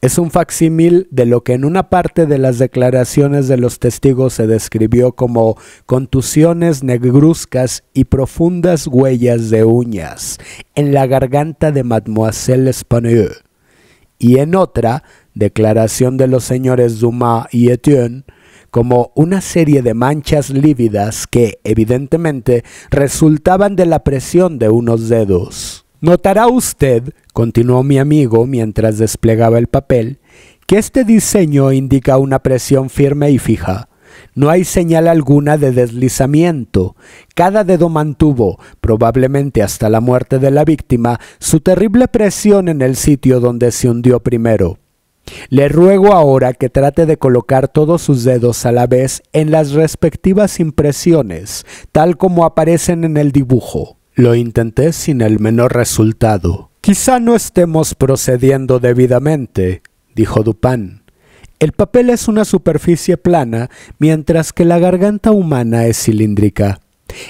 Es un facsímil de lo que en una parte de las declaraciones de los testigos se describió como contusiones negruzcas y profundas huellas de uñas en la garganta de Mademoiselle Espanieu, y en otra, declaración de los señores Dumas y Etienne, como una serie de manchas lívidas que evidentemente resultaban de la presión de unos dedos. Notará usted, continuó mi amigo mientras desplegaba el papel, que este diseño indica una presión firme y fija. No hay señal alguna de deslizamiento. Cada dedo mantuvo, probablemente hasta la muerte de la víctima, su terrible presión en el sitio donde se hundió primero. Le ruego ahora que trate de colocar todos sus dedos a la vez en las respectivas impresiones, tal como aparecen en el dibujo. Lo intenté sin el menor resultado. Quizá no estemos procediendo debidamente, dijo Dupin. El papel es una superficie plana, mientras que la garganta humana es cilíndrica.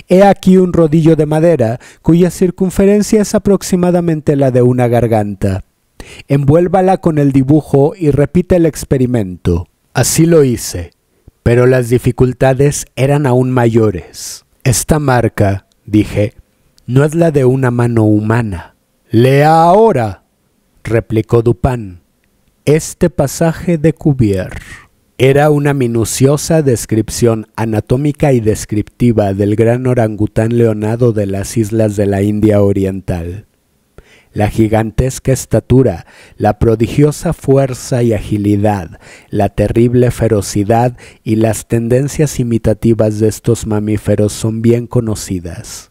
He aquí un rodillo de madera cuya circunferencia es aproximadamente la de una garganta envuélvala con el dibujo y repite el experimento. Así lo hice, pero las dificultades eran aún mayores. Esta marca, dije, no es la de una mano humana. Lea ahora, replicó Dupin, este pasaje de Cuvier. Era una minuciosa descripción anatómica y descriptiva del gran orangután leonado de las islas de la India Oriental la gigantesca estatura, la prodigiosa fuerza y agilidad, la terrible ferocidad y las tendencias imitativas de estos mamíferos son bien conocidas.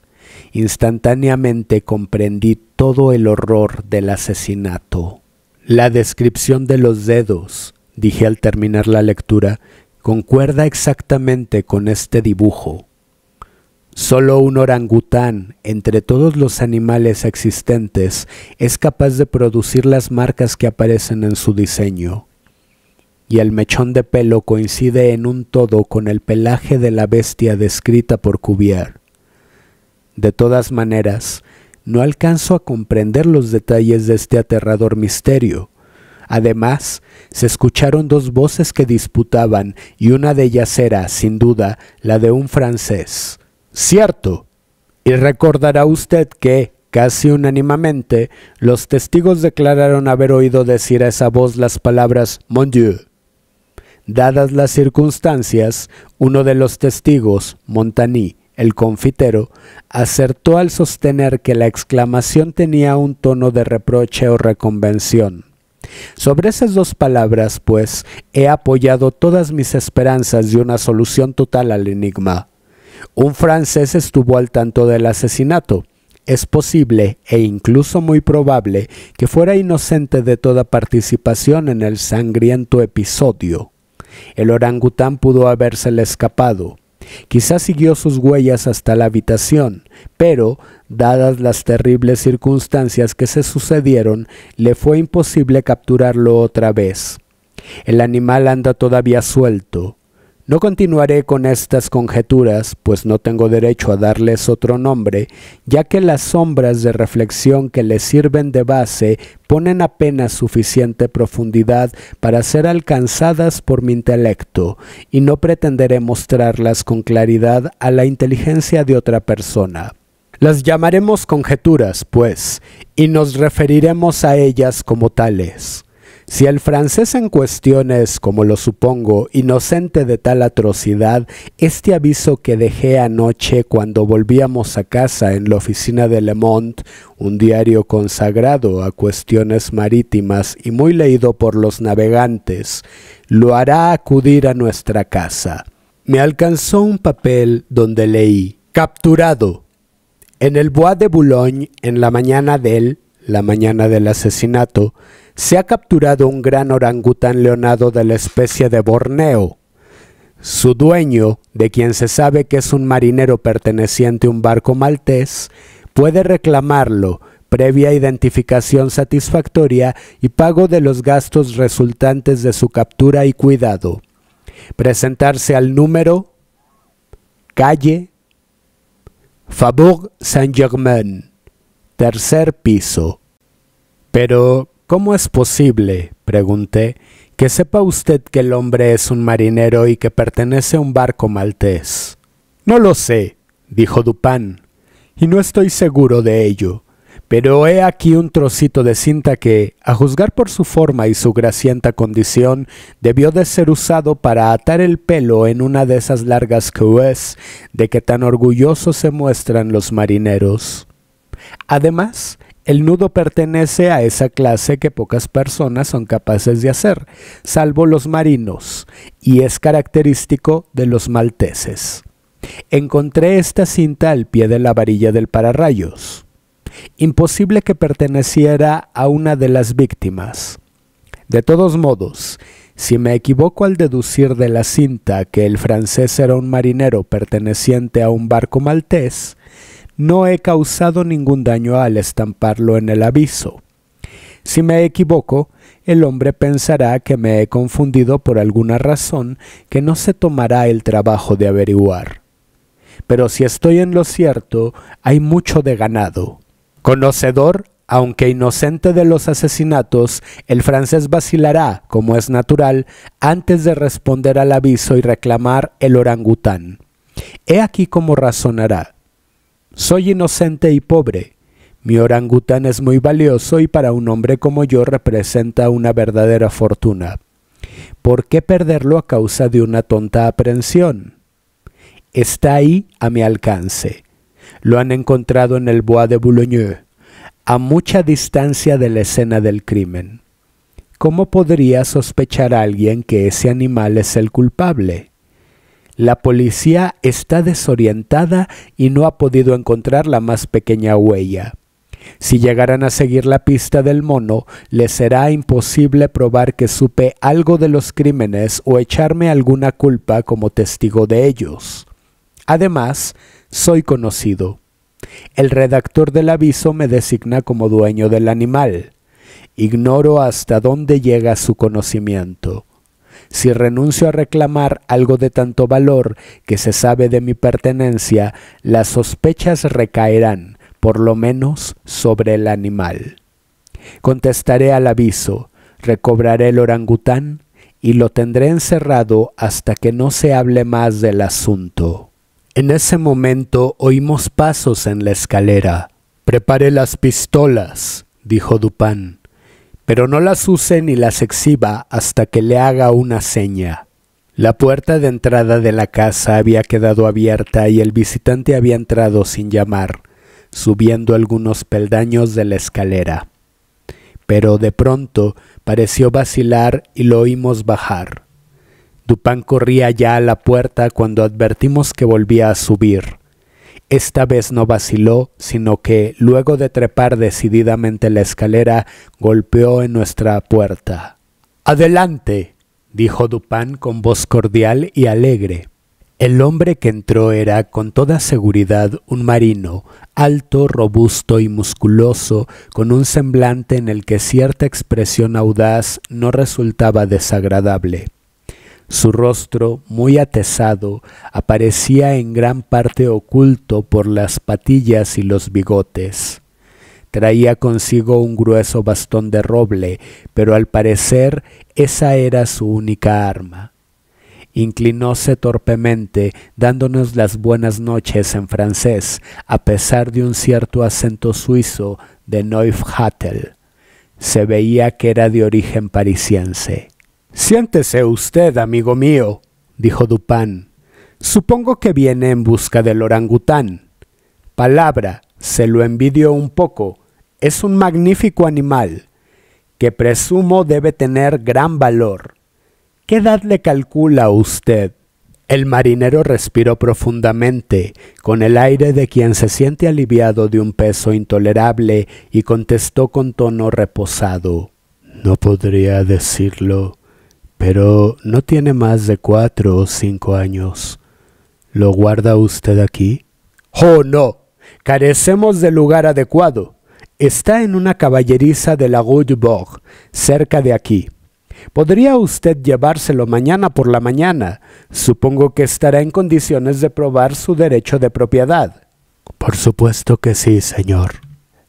Instantáneamente comprendí todo el horror del asesinato. La descripción de los dedos, dije al terminar la lectura, concuerda exactamente con este dibujo. Solo un orangután, entre todos los animales existentes, es capaz de producir las marcas que aparecen en su diseño. Y el mechón de pelo coincide en un todo con el pelaje de la bestia descrita por Cuvier. De todas maneras, no alcanzo a comprender los detalles de este aterrador misterio. Además, se escucharon dos voces que disputaban y una de ellas era, sin duda, la de un francés cierto. Y recordará usted que, casi unánimamente, los testigos declararon haber oído decir a esa voz las palabras Mon Dieu. Dadas las circunstancias, uno de los testigos, Montaní, el confitero, acertó al sostener que la exclamación tenía un tono de reproche o reconvención. Sobre esas dos palabras, pues, he apoyado todas mis esperanzas de una solución total al enigma. Un francés estuvo al tanto del asesinato. Es posible e incluso muy probable que fuera inocente de toda participación en el sangriento episodio. El orangután pudo habérsele escapado. Quizás siguió sus huellas hasta la habitación, pero, dadas las terribles circunstancias que se sucedieron, le fue imposible capturarlo otra vez. El animal anda todavía suelto. No continuaré con estas conjeturas, pues no tengo derecho a darles otro nombre, ya que las sombras de reflexión que les sirven de base ponen apenas suficiente profundidad para ser alcanzadas por mi intelecto, y no pretenderé mostrarlas con claridad a la inteligencia de otra persona. Las llamaremos conjeturas, pues, y nos referiremos a ellas como tales. Si el francés en cuestión es, como lo supongo, inocente de tal atrocidad, este aviso que dejé anoche cuando volvíamos a casa en la oficina de Le Monde, un diario consagrado a cuestiones marítimas y muy leído por los navegantes, lo hará acudir a nuestra casa. Me alcanzó un papel donde leí, capturado. En el Bois de Boulogne, en la mañana del, la mañana del asesinato, se ha capturado un gran orangután leonado de la especie de Borneo. Su dueño, de quien se sabe que es un marinero perteneciente a un barco maltés, puede reclamarlo previa identificación satisfactoria y pago de los gastos resultantes de su captura y cuidado. Presentarse al número, calle, Faubourg Saint-Germain, tercer piso. Pero, ¿Cómo es posible, pregunté, que sepa usted que el hombre es un marinero y que pertenece a un barco maltés? No lo sé, dijo Dupin, y no estoy seguro de ello, pero he aquí un trocito de cinta que, a juzgar por su forma y su gracienta condición, debió de ser usado para atar el pelo en una de esas largas cues de que tan orgullosos se muestran los marineros. Además, el nudo pertenece a esa clase que pocas personas son capaces de hacer, salvo los marinos, y es característico de los malteses. Encontré esta cinta al pie de la varilla del pararrayos. Imposible que perteneciera a una de las víctimas. De todos modos, si me equivoco al deducir de la cinta que el francés era un marinero perteneciente a un barco maltés, no he causado ningún daño al estamparlo en el aviso. Si me equivoco, el hombre pensará que me he confundido por alguna razón que no se tomará el trabajo de averiguar. Pero si estoy en lo cierto, hay mucho de ganado. Conocedor, aunque inocente de los asesinatos, el francés vacilará, como es natural, antes de responder al aviso y reclamar el orangután. He aquí cómo razonará. Soy inocente y pobre. Mi orangután es muy valioso y para un hombre como yo representa una verdadera fortuna. ¿Por qué perderlo a causa de una tonta aprensión? Está ahí a mi alcance. Lo han encontrado en el Bois de Boulogne, a mucha distancia de la escena del crimen. ¿Cómo podría sospechar a alguien que ese animal es el culpable? La policía está desorientada y no ha podido encontrar la más pequeña huella. Si llegaran a seguir la pista del mono, les será imposible probar que supe algo de los crímenes o echarme alguna culpa como testigo de ellos. Además, soy conocido. El redactor del aviso me designa como dueño del animal. Ignoro hasta dónde llega su conocimiento. Si renuncio a reclamar algo de tanto valor que se sabe de mi pertenencia, las sospechas recaerán, por lo menos, sobre el animal. Contestaré al aviso, recobraré el orangután y lo tendré encerrado hasta que no se hable más del asunto. En ese momento oímos pasos en la escalera. Prepare las pistolas, dijo Dupin pero no las use ni las exhiba hasta que le haga una seña. La puerta de entrada de la casa había quedado abierta y el visitante había entrado sin llamar, subiendo algunos peldaños de la escalera. Pero de pronto pareció vacilar y lo oímos bajar. Dupin corría ya a la puerta cuando advertimos que volvía a subir. Esta vez no vaciló, sino que, luego de trepar decididamente la escalera, golpeó en nuestra puerta. Adelante, dijo Dupin con voz cordial y alegre. El hombre que entró era con toda seguridad un marino, alto, robusto y musculoso, con un semblante en el que cierta expresión audaz no resultaba desagradable. Su rostro, muy atesado, aparecía en gran parte oculto por las patillas y los bigotes. Traía consigo un grueso bastón de roble, pero al parecer esa era su única arma. Inclinóse torpemente, dándonos las buenas noches en francés, a pesar de un cierto acento suizo de Neufchâtel. Se veía que era de origen parisiense. Siéntese usted, amigo mío, dijo Dupin. Supongo que viene en busca del orangután. Palabra, se lo envidio un poco. Es un magnífico animal, que presumo debe tener gran valor. ¿Qué edad le calcula usted? El marinero respiró profundamente, con el aire de quien se siente aliviado de un peso intolerable, y contestó con tono reposado. No podría decirlo pero no tiene más de cuatro o cinco años. ¿Lo guarda usted aquí? ¡Oh, no! Carecemos de lugar adecuado. Está en una caballeriza de la Rue du Bourg, cerca de aquí. ¿Podría usted llevárselo mañana por la mañana? Supongo que estará en condiciones de probar su derecho de propiedad. Por supuesto que sí, señor.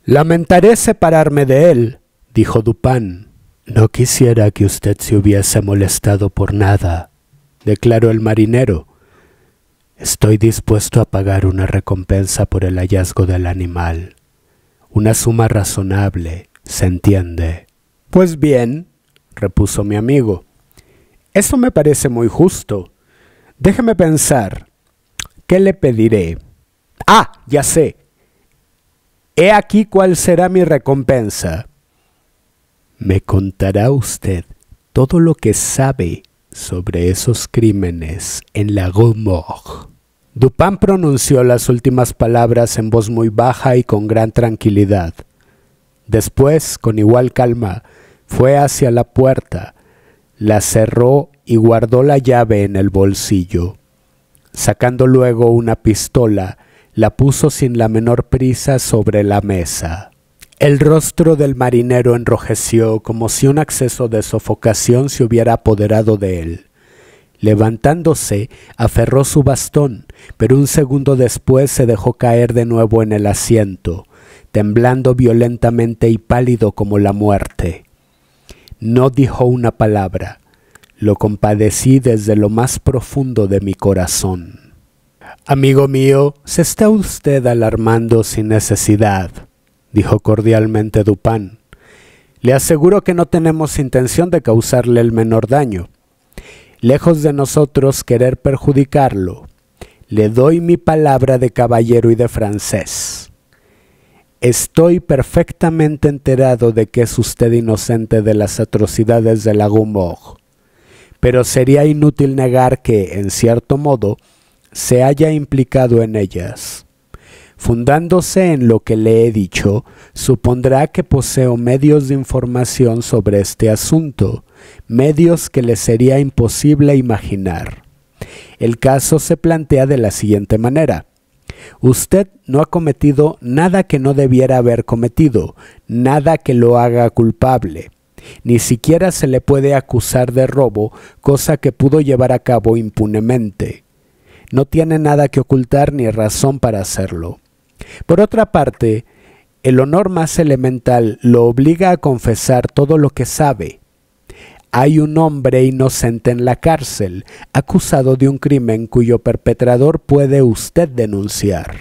Lamentaré separarme de él, dijo Dupin no quisiera que usted se hubiese molestado por nada, declaró el marinero. Estoy dispuesto a pagar una recompensa por el hallazgo del animal. Una suma razonable, se entiende. Pues bien, repuso mi amigo, eso me parece muy justo. Déjeme pensar. ¿Qué le pediré? Ah, ya sé. He aquí cuál será mi recompensa me contará usted todo lo que sabe sobre esos crímenes en la Rue Dupin pronunció las últimas palabras en voz muy baja y con gran tranquilidad. Después, con igual calma, fue hacia la puerta, la cerró y guardó la llave en el bolsillo. Sacando luego una pistola, la puso sin la menor prisa sobre la mesa. El rostro del marinero enrojeció como si un acceso de sofocación se hubiera apoderado de él. Levantándose, aferró su bastón, pero un segundo después se dejó caer de nuevo en el asiento, temblando violentamente y pálido como la muerte. No dijo una palabra. Lo compadecí desde lo más profundo de mi corazón. Amigo mío, se está usted alarmando sin necesidad dijo cordialmente Dupin. Le aseguro que no tenemos intención de causarle el menor daño. Lejos de nosotros querer perjudicarlo, le doy mi palabra de caballero y de francés. Estoy perfectamente enterado de que es usted inocente de las atrocidades de la pero sería inútil negar que, en cierto modo, se haya implicado en ellas fundándose en lo que le he dicho, supondrá que poseo medios de información sobre este asunto, medios que le sería imposible imaginar. El caso se plantea de la siguiente manera. Usted no ha cometido nada que no debiera haber cometido, nada que lo haga culpable. Ni siquiera se le puede acusar de robo, cosa que pudo llevar a cabo impunemente. No tiene nada que ocultar ni razón para hacerlo. Por otra parte, el honor más elemental lo obliga a confesar todo lo que sabe. Hay un hombre inocente en la cárcel, acusado de un crimen cuyo perpetrador puede usted denunciar.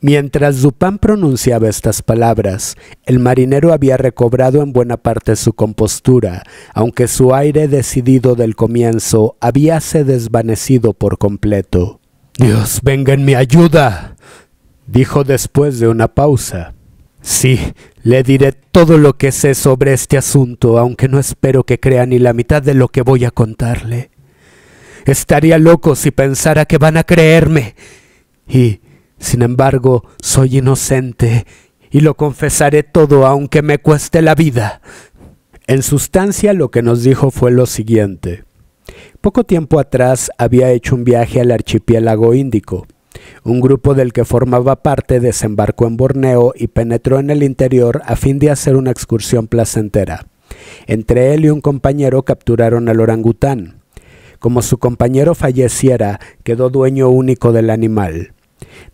Mientras Dupin pronunciaba estas palabras, el marinero había recobrado en buena parte su compostura, aunque su aire decidido del comienzo habíase desvanecido por completo. Dios, venga en mi ayuda, dijo después de una pausa. Sí, le diré todo lo que sé sobre este asunto, aunque no espero que crea ni la mitad de lo que voy a contarle. Estaría loco si pensara que van a creerme. Y, sin embargo, soy inocente y lo confesaré todo aunque me cueste la vida. En sustancia lo que nos dijo fue lo siguiente. Poco tiempo atrás había hecho un viaje al archipiélago índico un grupo del que formaba parte desembarcó en Borneo y penetró en el interior a fin de hacer una excursión placentera. Entre él y un compañero capturaron al orangután. Como su compañero falleciera, quedó dueño único del animal.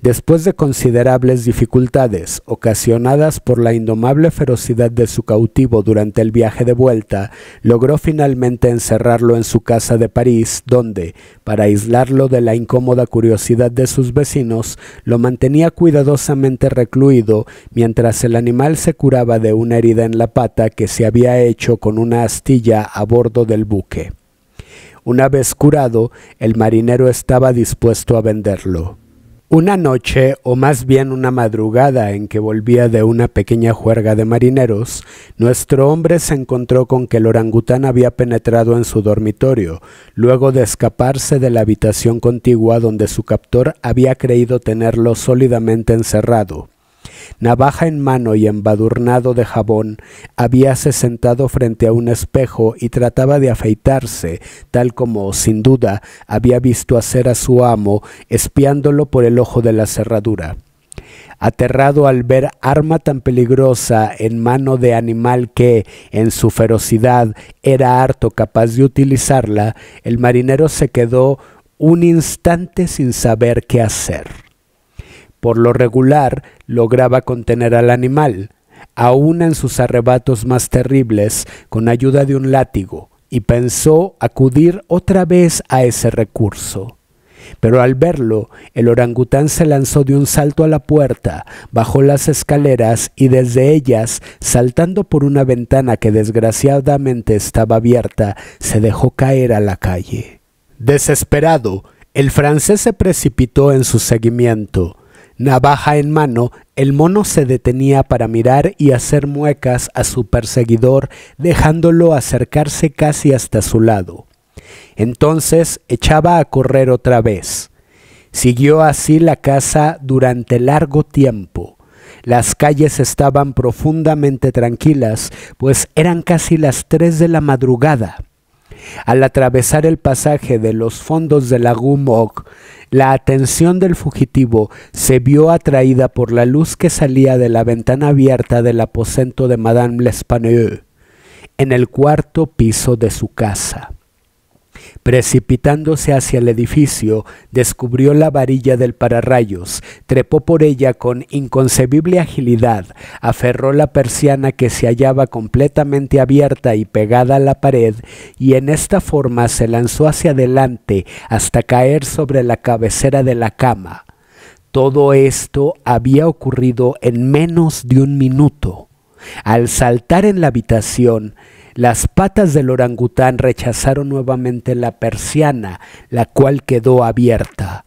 Después de considerables dificultades ocasionadas por la indomable ferocidad de su cautivo durante el viaje de vuelta, logró finalmente encerrarlo en su casa de París, donde, para aislarlo de la incómoda curiosidad de sus vecinos, lo mantenía cuidadosamente recluido mientras el animal se curaba de una herida en la pata que se había hecho con una astilla a bordo del buque. Una vez curado, el marinero estaba dispuesto a venderlo. Una noche, o más bien una madrugada en que volvía de una pequeña juerga de marineros, nuestro hombre se encontró con que el orangután había penetrado en su dormitorio, luego de escaparse de la habitación contigua donde su captor había creído tenerlo sólidamente encerrado. Navaja en mano y embadurnado de jabón, habíase sentado frente a un espejo y trataba de afeitarse, tal como, sin duda, había visto hacer a su amo, espiándolo por el ojo de la cerradura. Aterrado al ver arma tan peligrosa en mano de animal que, en su ferocidad, era harto capaz de utilizarla, el marinero se quedó un instante sin saber qué hacer. Por lo regular, lograba contener al animal, aún en sus arrebatos más terribles, con ayuda de un látigo, y pensó acudir otra vez a ese recurso. Pero al verlo, el orangután se lanzó de un salto a la puerta, bajó las escaleras y desde ellas, saltando por una ventana que desgraciadamente estaba abierta, se dejó caer a la calle. Desesperado, el francés se precipitó en su seguimiento, Navaja en mano, el mono se detenía para mirar y hacer muecas a su perseguidor, dejándolo acercarse casi hasta su lado. Entonces echaba a correr otra vez. Siguió así la caza durante largo tiempo. Las calles estaban profundamente tranquilas, pues eran casi las tres de la madrugada. Al atravesar el pasaje de los fondos de la Gumok, la atención del fugitivo se vio atraída por la luz que salía de la ventana abierta del aposento de Madame L'Espanaye, en el cuarto piso de su casa. Precipitándose hacia el edificio, descubrió la varilla del pararrayos, trepó por ella con inconcebible agilidad, aferró la persiana que se hallaba completamente abierta y pegada a la pared, y en esta forma se lanzó hacia adelante hasta caer sobre la cabecera de la cama. Todo esto había ocurrido en menos de un minuto. Al saltar en la habitación, las patas del orangután rechazaron nuevamente la persiana, la cual quedó abierta.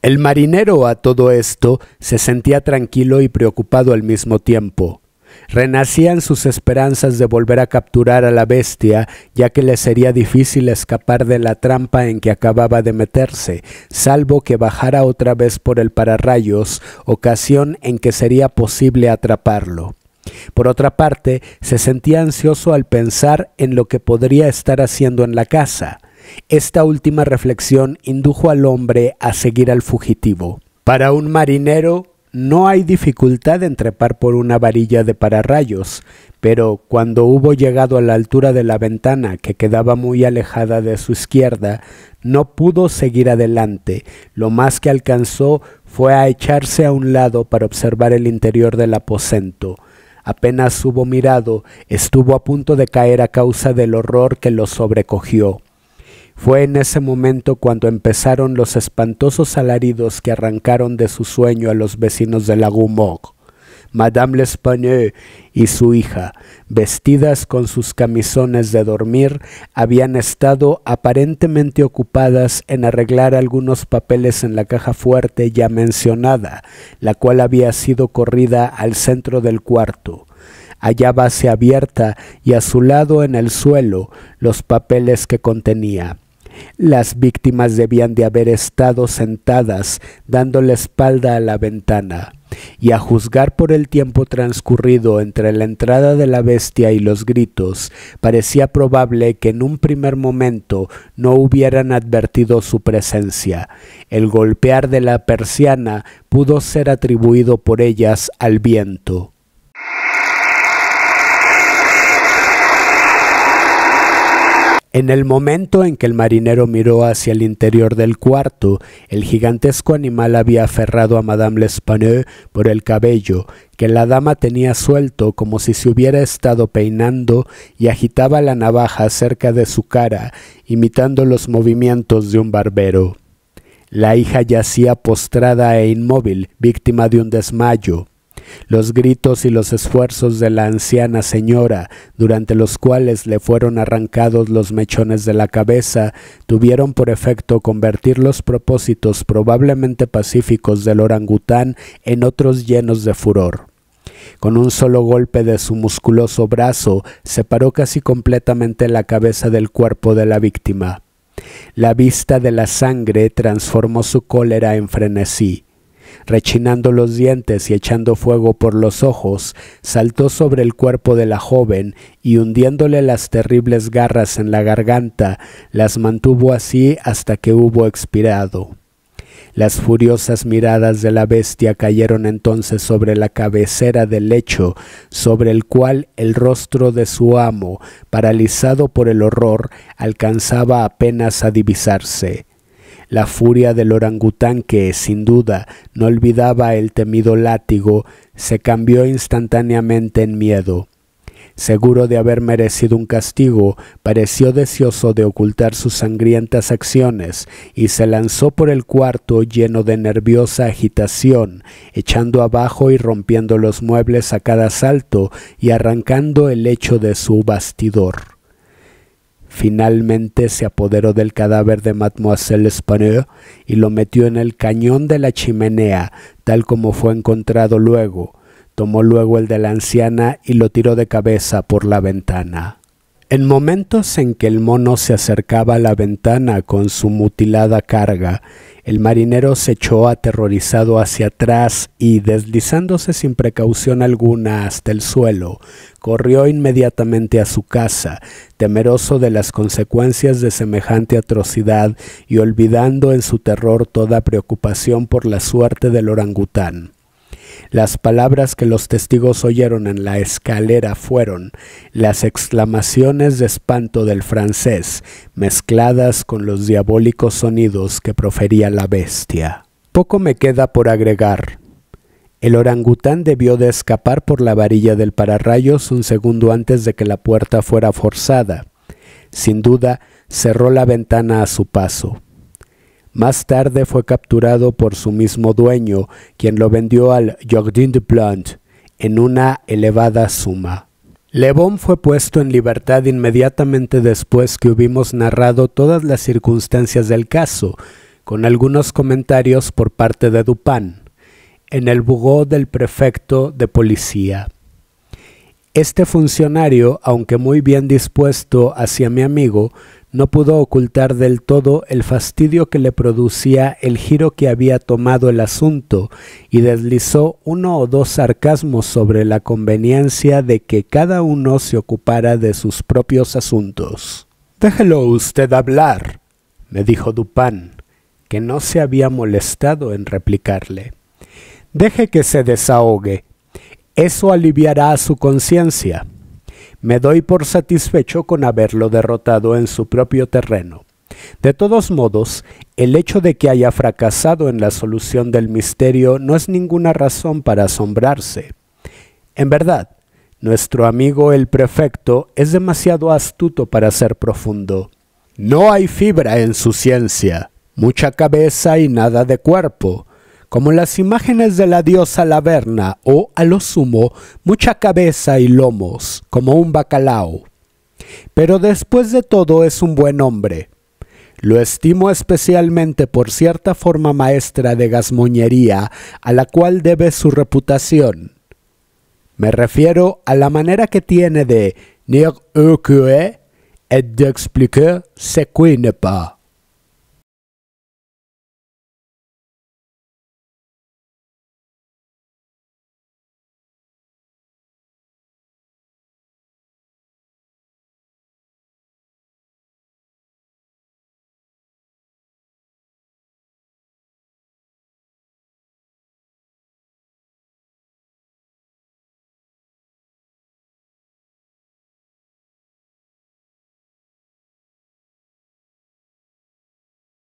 El marinero a todo esto se sentía tranquilo y preocupado al mismo tiempo. Renacían sus esperanzas de volver a capturar a la bestia, ya que le sería difícil escapar de la trampa en que acababa de meterse, salvo que bajara otra vez por el pararrayos, ocasión en que sería posible atraparlo. Por otra parte, se sentía ansioso al pensar en lo que podría estar haciendo en la casa. Esta última reflexión indujo al hombre a seguir al fugitivo. Para un marinero no hay dificultad en trepar por una varilla de pararrayos, pero cuando hubo llegado a la altura de la ventana, que quedaba muy alejada de su izquierda, no pudo seguir adelante. Lo más que alcanzó fue a echarse a un lado para observar el interior del aposento. Apenas hubo mirado, estuvo a punto de caer a causa del horror que lo sobrecogió. Fue en ese momento cuando empezaron los espantosos alaridos que arrancaron de su sueño a los vecinos de Lagumog. Madame L'Espagneux y su hija, vestidas con sus camisones de dormir, habían estado aparentemente ocupadas en arreglar algunos papeles en la caja fuerte ya mencionada, la cual había sido corrida al centro del cuarto base abierta y a su lado en el suelo los papeles que contenía. Las víctimas debían de haber estado sentadas dando la espalda a la ventana y a juzgar por el tiempo transcurrido entre la entrada de la bestia y los gritos, parecía probable que en un primer momento no hubieran advertido su presencia. El golpear de la persiana pudo ser atribuido por ellas al viento. En el momento en que el marinero miró hacia el interior del cuarto, el gigantesco animal había aferrado a Madame L'Espanaye por el cabello, que la dama tenía suelto como si se hubiera estado peinando, y agitaba la navaja cerca de su cara, imitando los movimientos de un barbero. La hija yacía postrada e inmóvil, víctima de un desmayo los gritos y los esfuerzos de la anciana señora, durante los cuales le fueron arrancados los mechones de la cabeza, tuvieron por efecto convertir los propósitos probablemente pacíficos del orangután en otros llenos de furor. Con un solo golpe de su musculoso brazo, separó casi completamente la cabeza del cuerpo de la víctima. La vista de la sangre transformó su cólera en frenesí. Rechinando los dientes y echando fuego por los ojos, saltó sobre el cuerpo de la joven y hundiéndole las terribles garras en la garganta, las mantuvo así hasta que hubo expirado. Las furiosas miradas de la bestia cayeron entonces sobre la cabecera del lecho, sobre el cual el rostro de su amo, paralizado por el horror, alcanzaba apenas a divisarse. La furia del orangután que, sin duda, no olvidaba el temido látigo, se cambió instantáneamente en miedo. Seguro de haber merecido un castigo, pareció deseoso de ocultar sus sangrientas acciones y se lanzó por el cuarto lleno de nerviosa agitación, echando abajo y rompiendo los muebles a cada salto y arrancando el lecho de su bastidor. Finalmente se apoderó del cadáver de Mademoiselle Spanier y lo metió en el cañón de la chimenea, tal como fue encontrado luego. Tomó luego el de la anciana y lo tiró de cabeza por la ventana. En momentos en que el mono se acercaba a la ventana con su mutilada carga, el marinero se echó aterrorizado hacia atrás y, deslizándose sin precaución alguna hasta el suelo, corrió inmediatamente a su casa, temeroso de las consecuencias de semejante atrocidad y olvidando en su terror toda preocupación por la suerte del orangután. Las palabras que los testigos oyeron en la escalera fueron las exclamaciones de espanto del francés, mezcladas con los diabólicos sonidos que profería la bestia. Poco me queda por agregar. El orangután debió de escapar por la varilla del pararrayos un segundo antes de que la puerta fuera forzada. Sin duda, cerró la ventana a su paso. Más tarde fue capturado por su mismo dueño, quien lo vendió al Jardin de Plante en una elevada suma. Le Bon fue puesto en libertad inmediatamente después que hubimos narrado todas las circunstancias del caso, con algunos comentarios por parte de Dupin, en el bugó del prefecto de policía. Este funcionario, aunque muy bien dispuesto hacia mi amigo, no pudo ocultar del todo el fastidio que le producía el giro que había tomado el asunto y deslizó uno o dos sarcasmos sobre la conveniencia de que cada uno se ocupara de sus propios asuntos. Déjelo usted hablar, me dijo Dupin, que no se había molestado en replicarle. Deje que se desahogue. Eso aliviará a su conciencia. Me doy por satisfecho con haberlo derrotado en su propio terreno. De todos modos, el hecho de que haya fracasado en la solución del misterio no es ninguna razón para asombrarse. En verdad, nuestro amigo el prefecto es demasiado astuto para ser profundo. No hay fibra en su ciencia, mucha cabeza y nada de cuerpo como las imágenes de la diosa Laverna o, a lo sumo, mucha cabeza y lomos, como un bacalao. Pero después de todo es un buen hombre. Lo estimo especialmente por cierta forma maestra de gasmoñería a la cual debe su reputación. Me refiero a la manera que tiene de «Nir et d'expliquer ce qui n'est pas».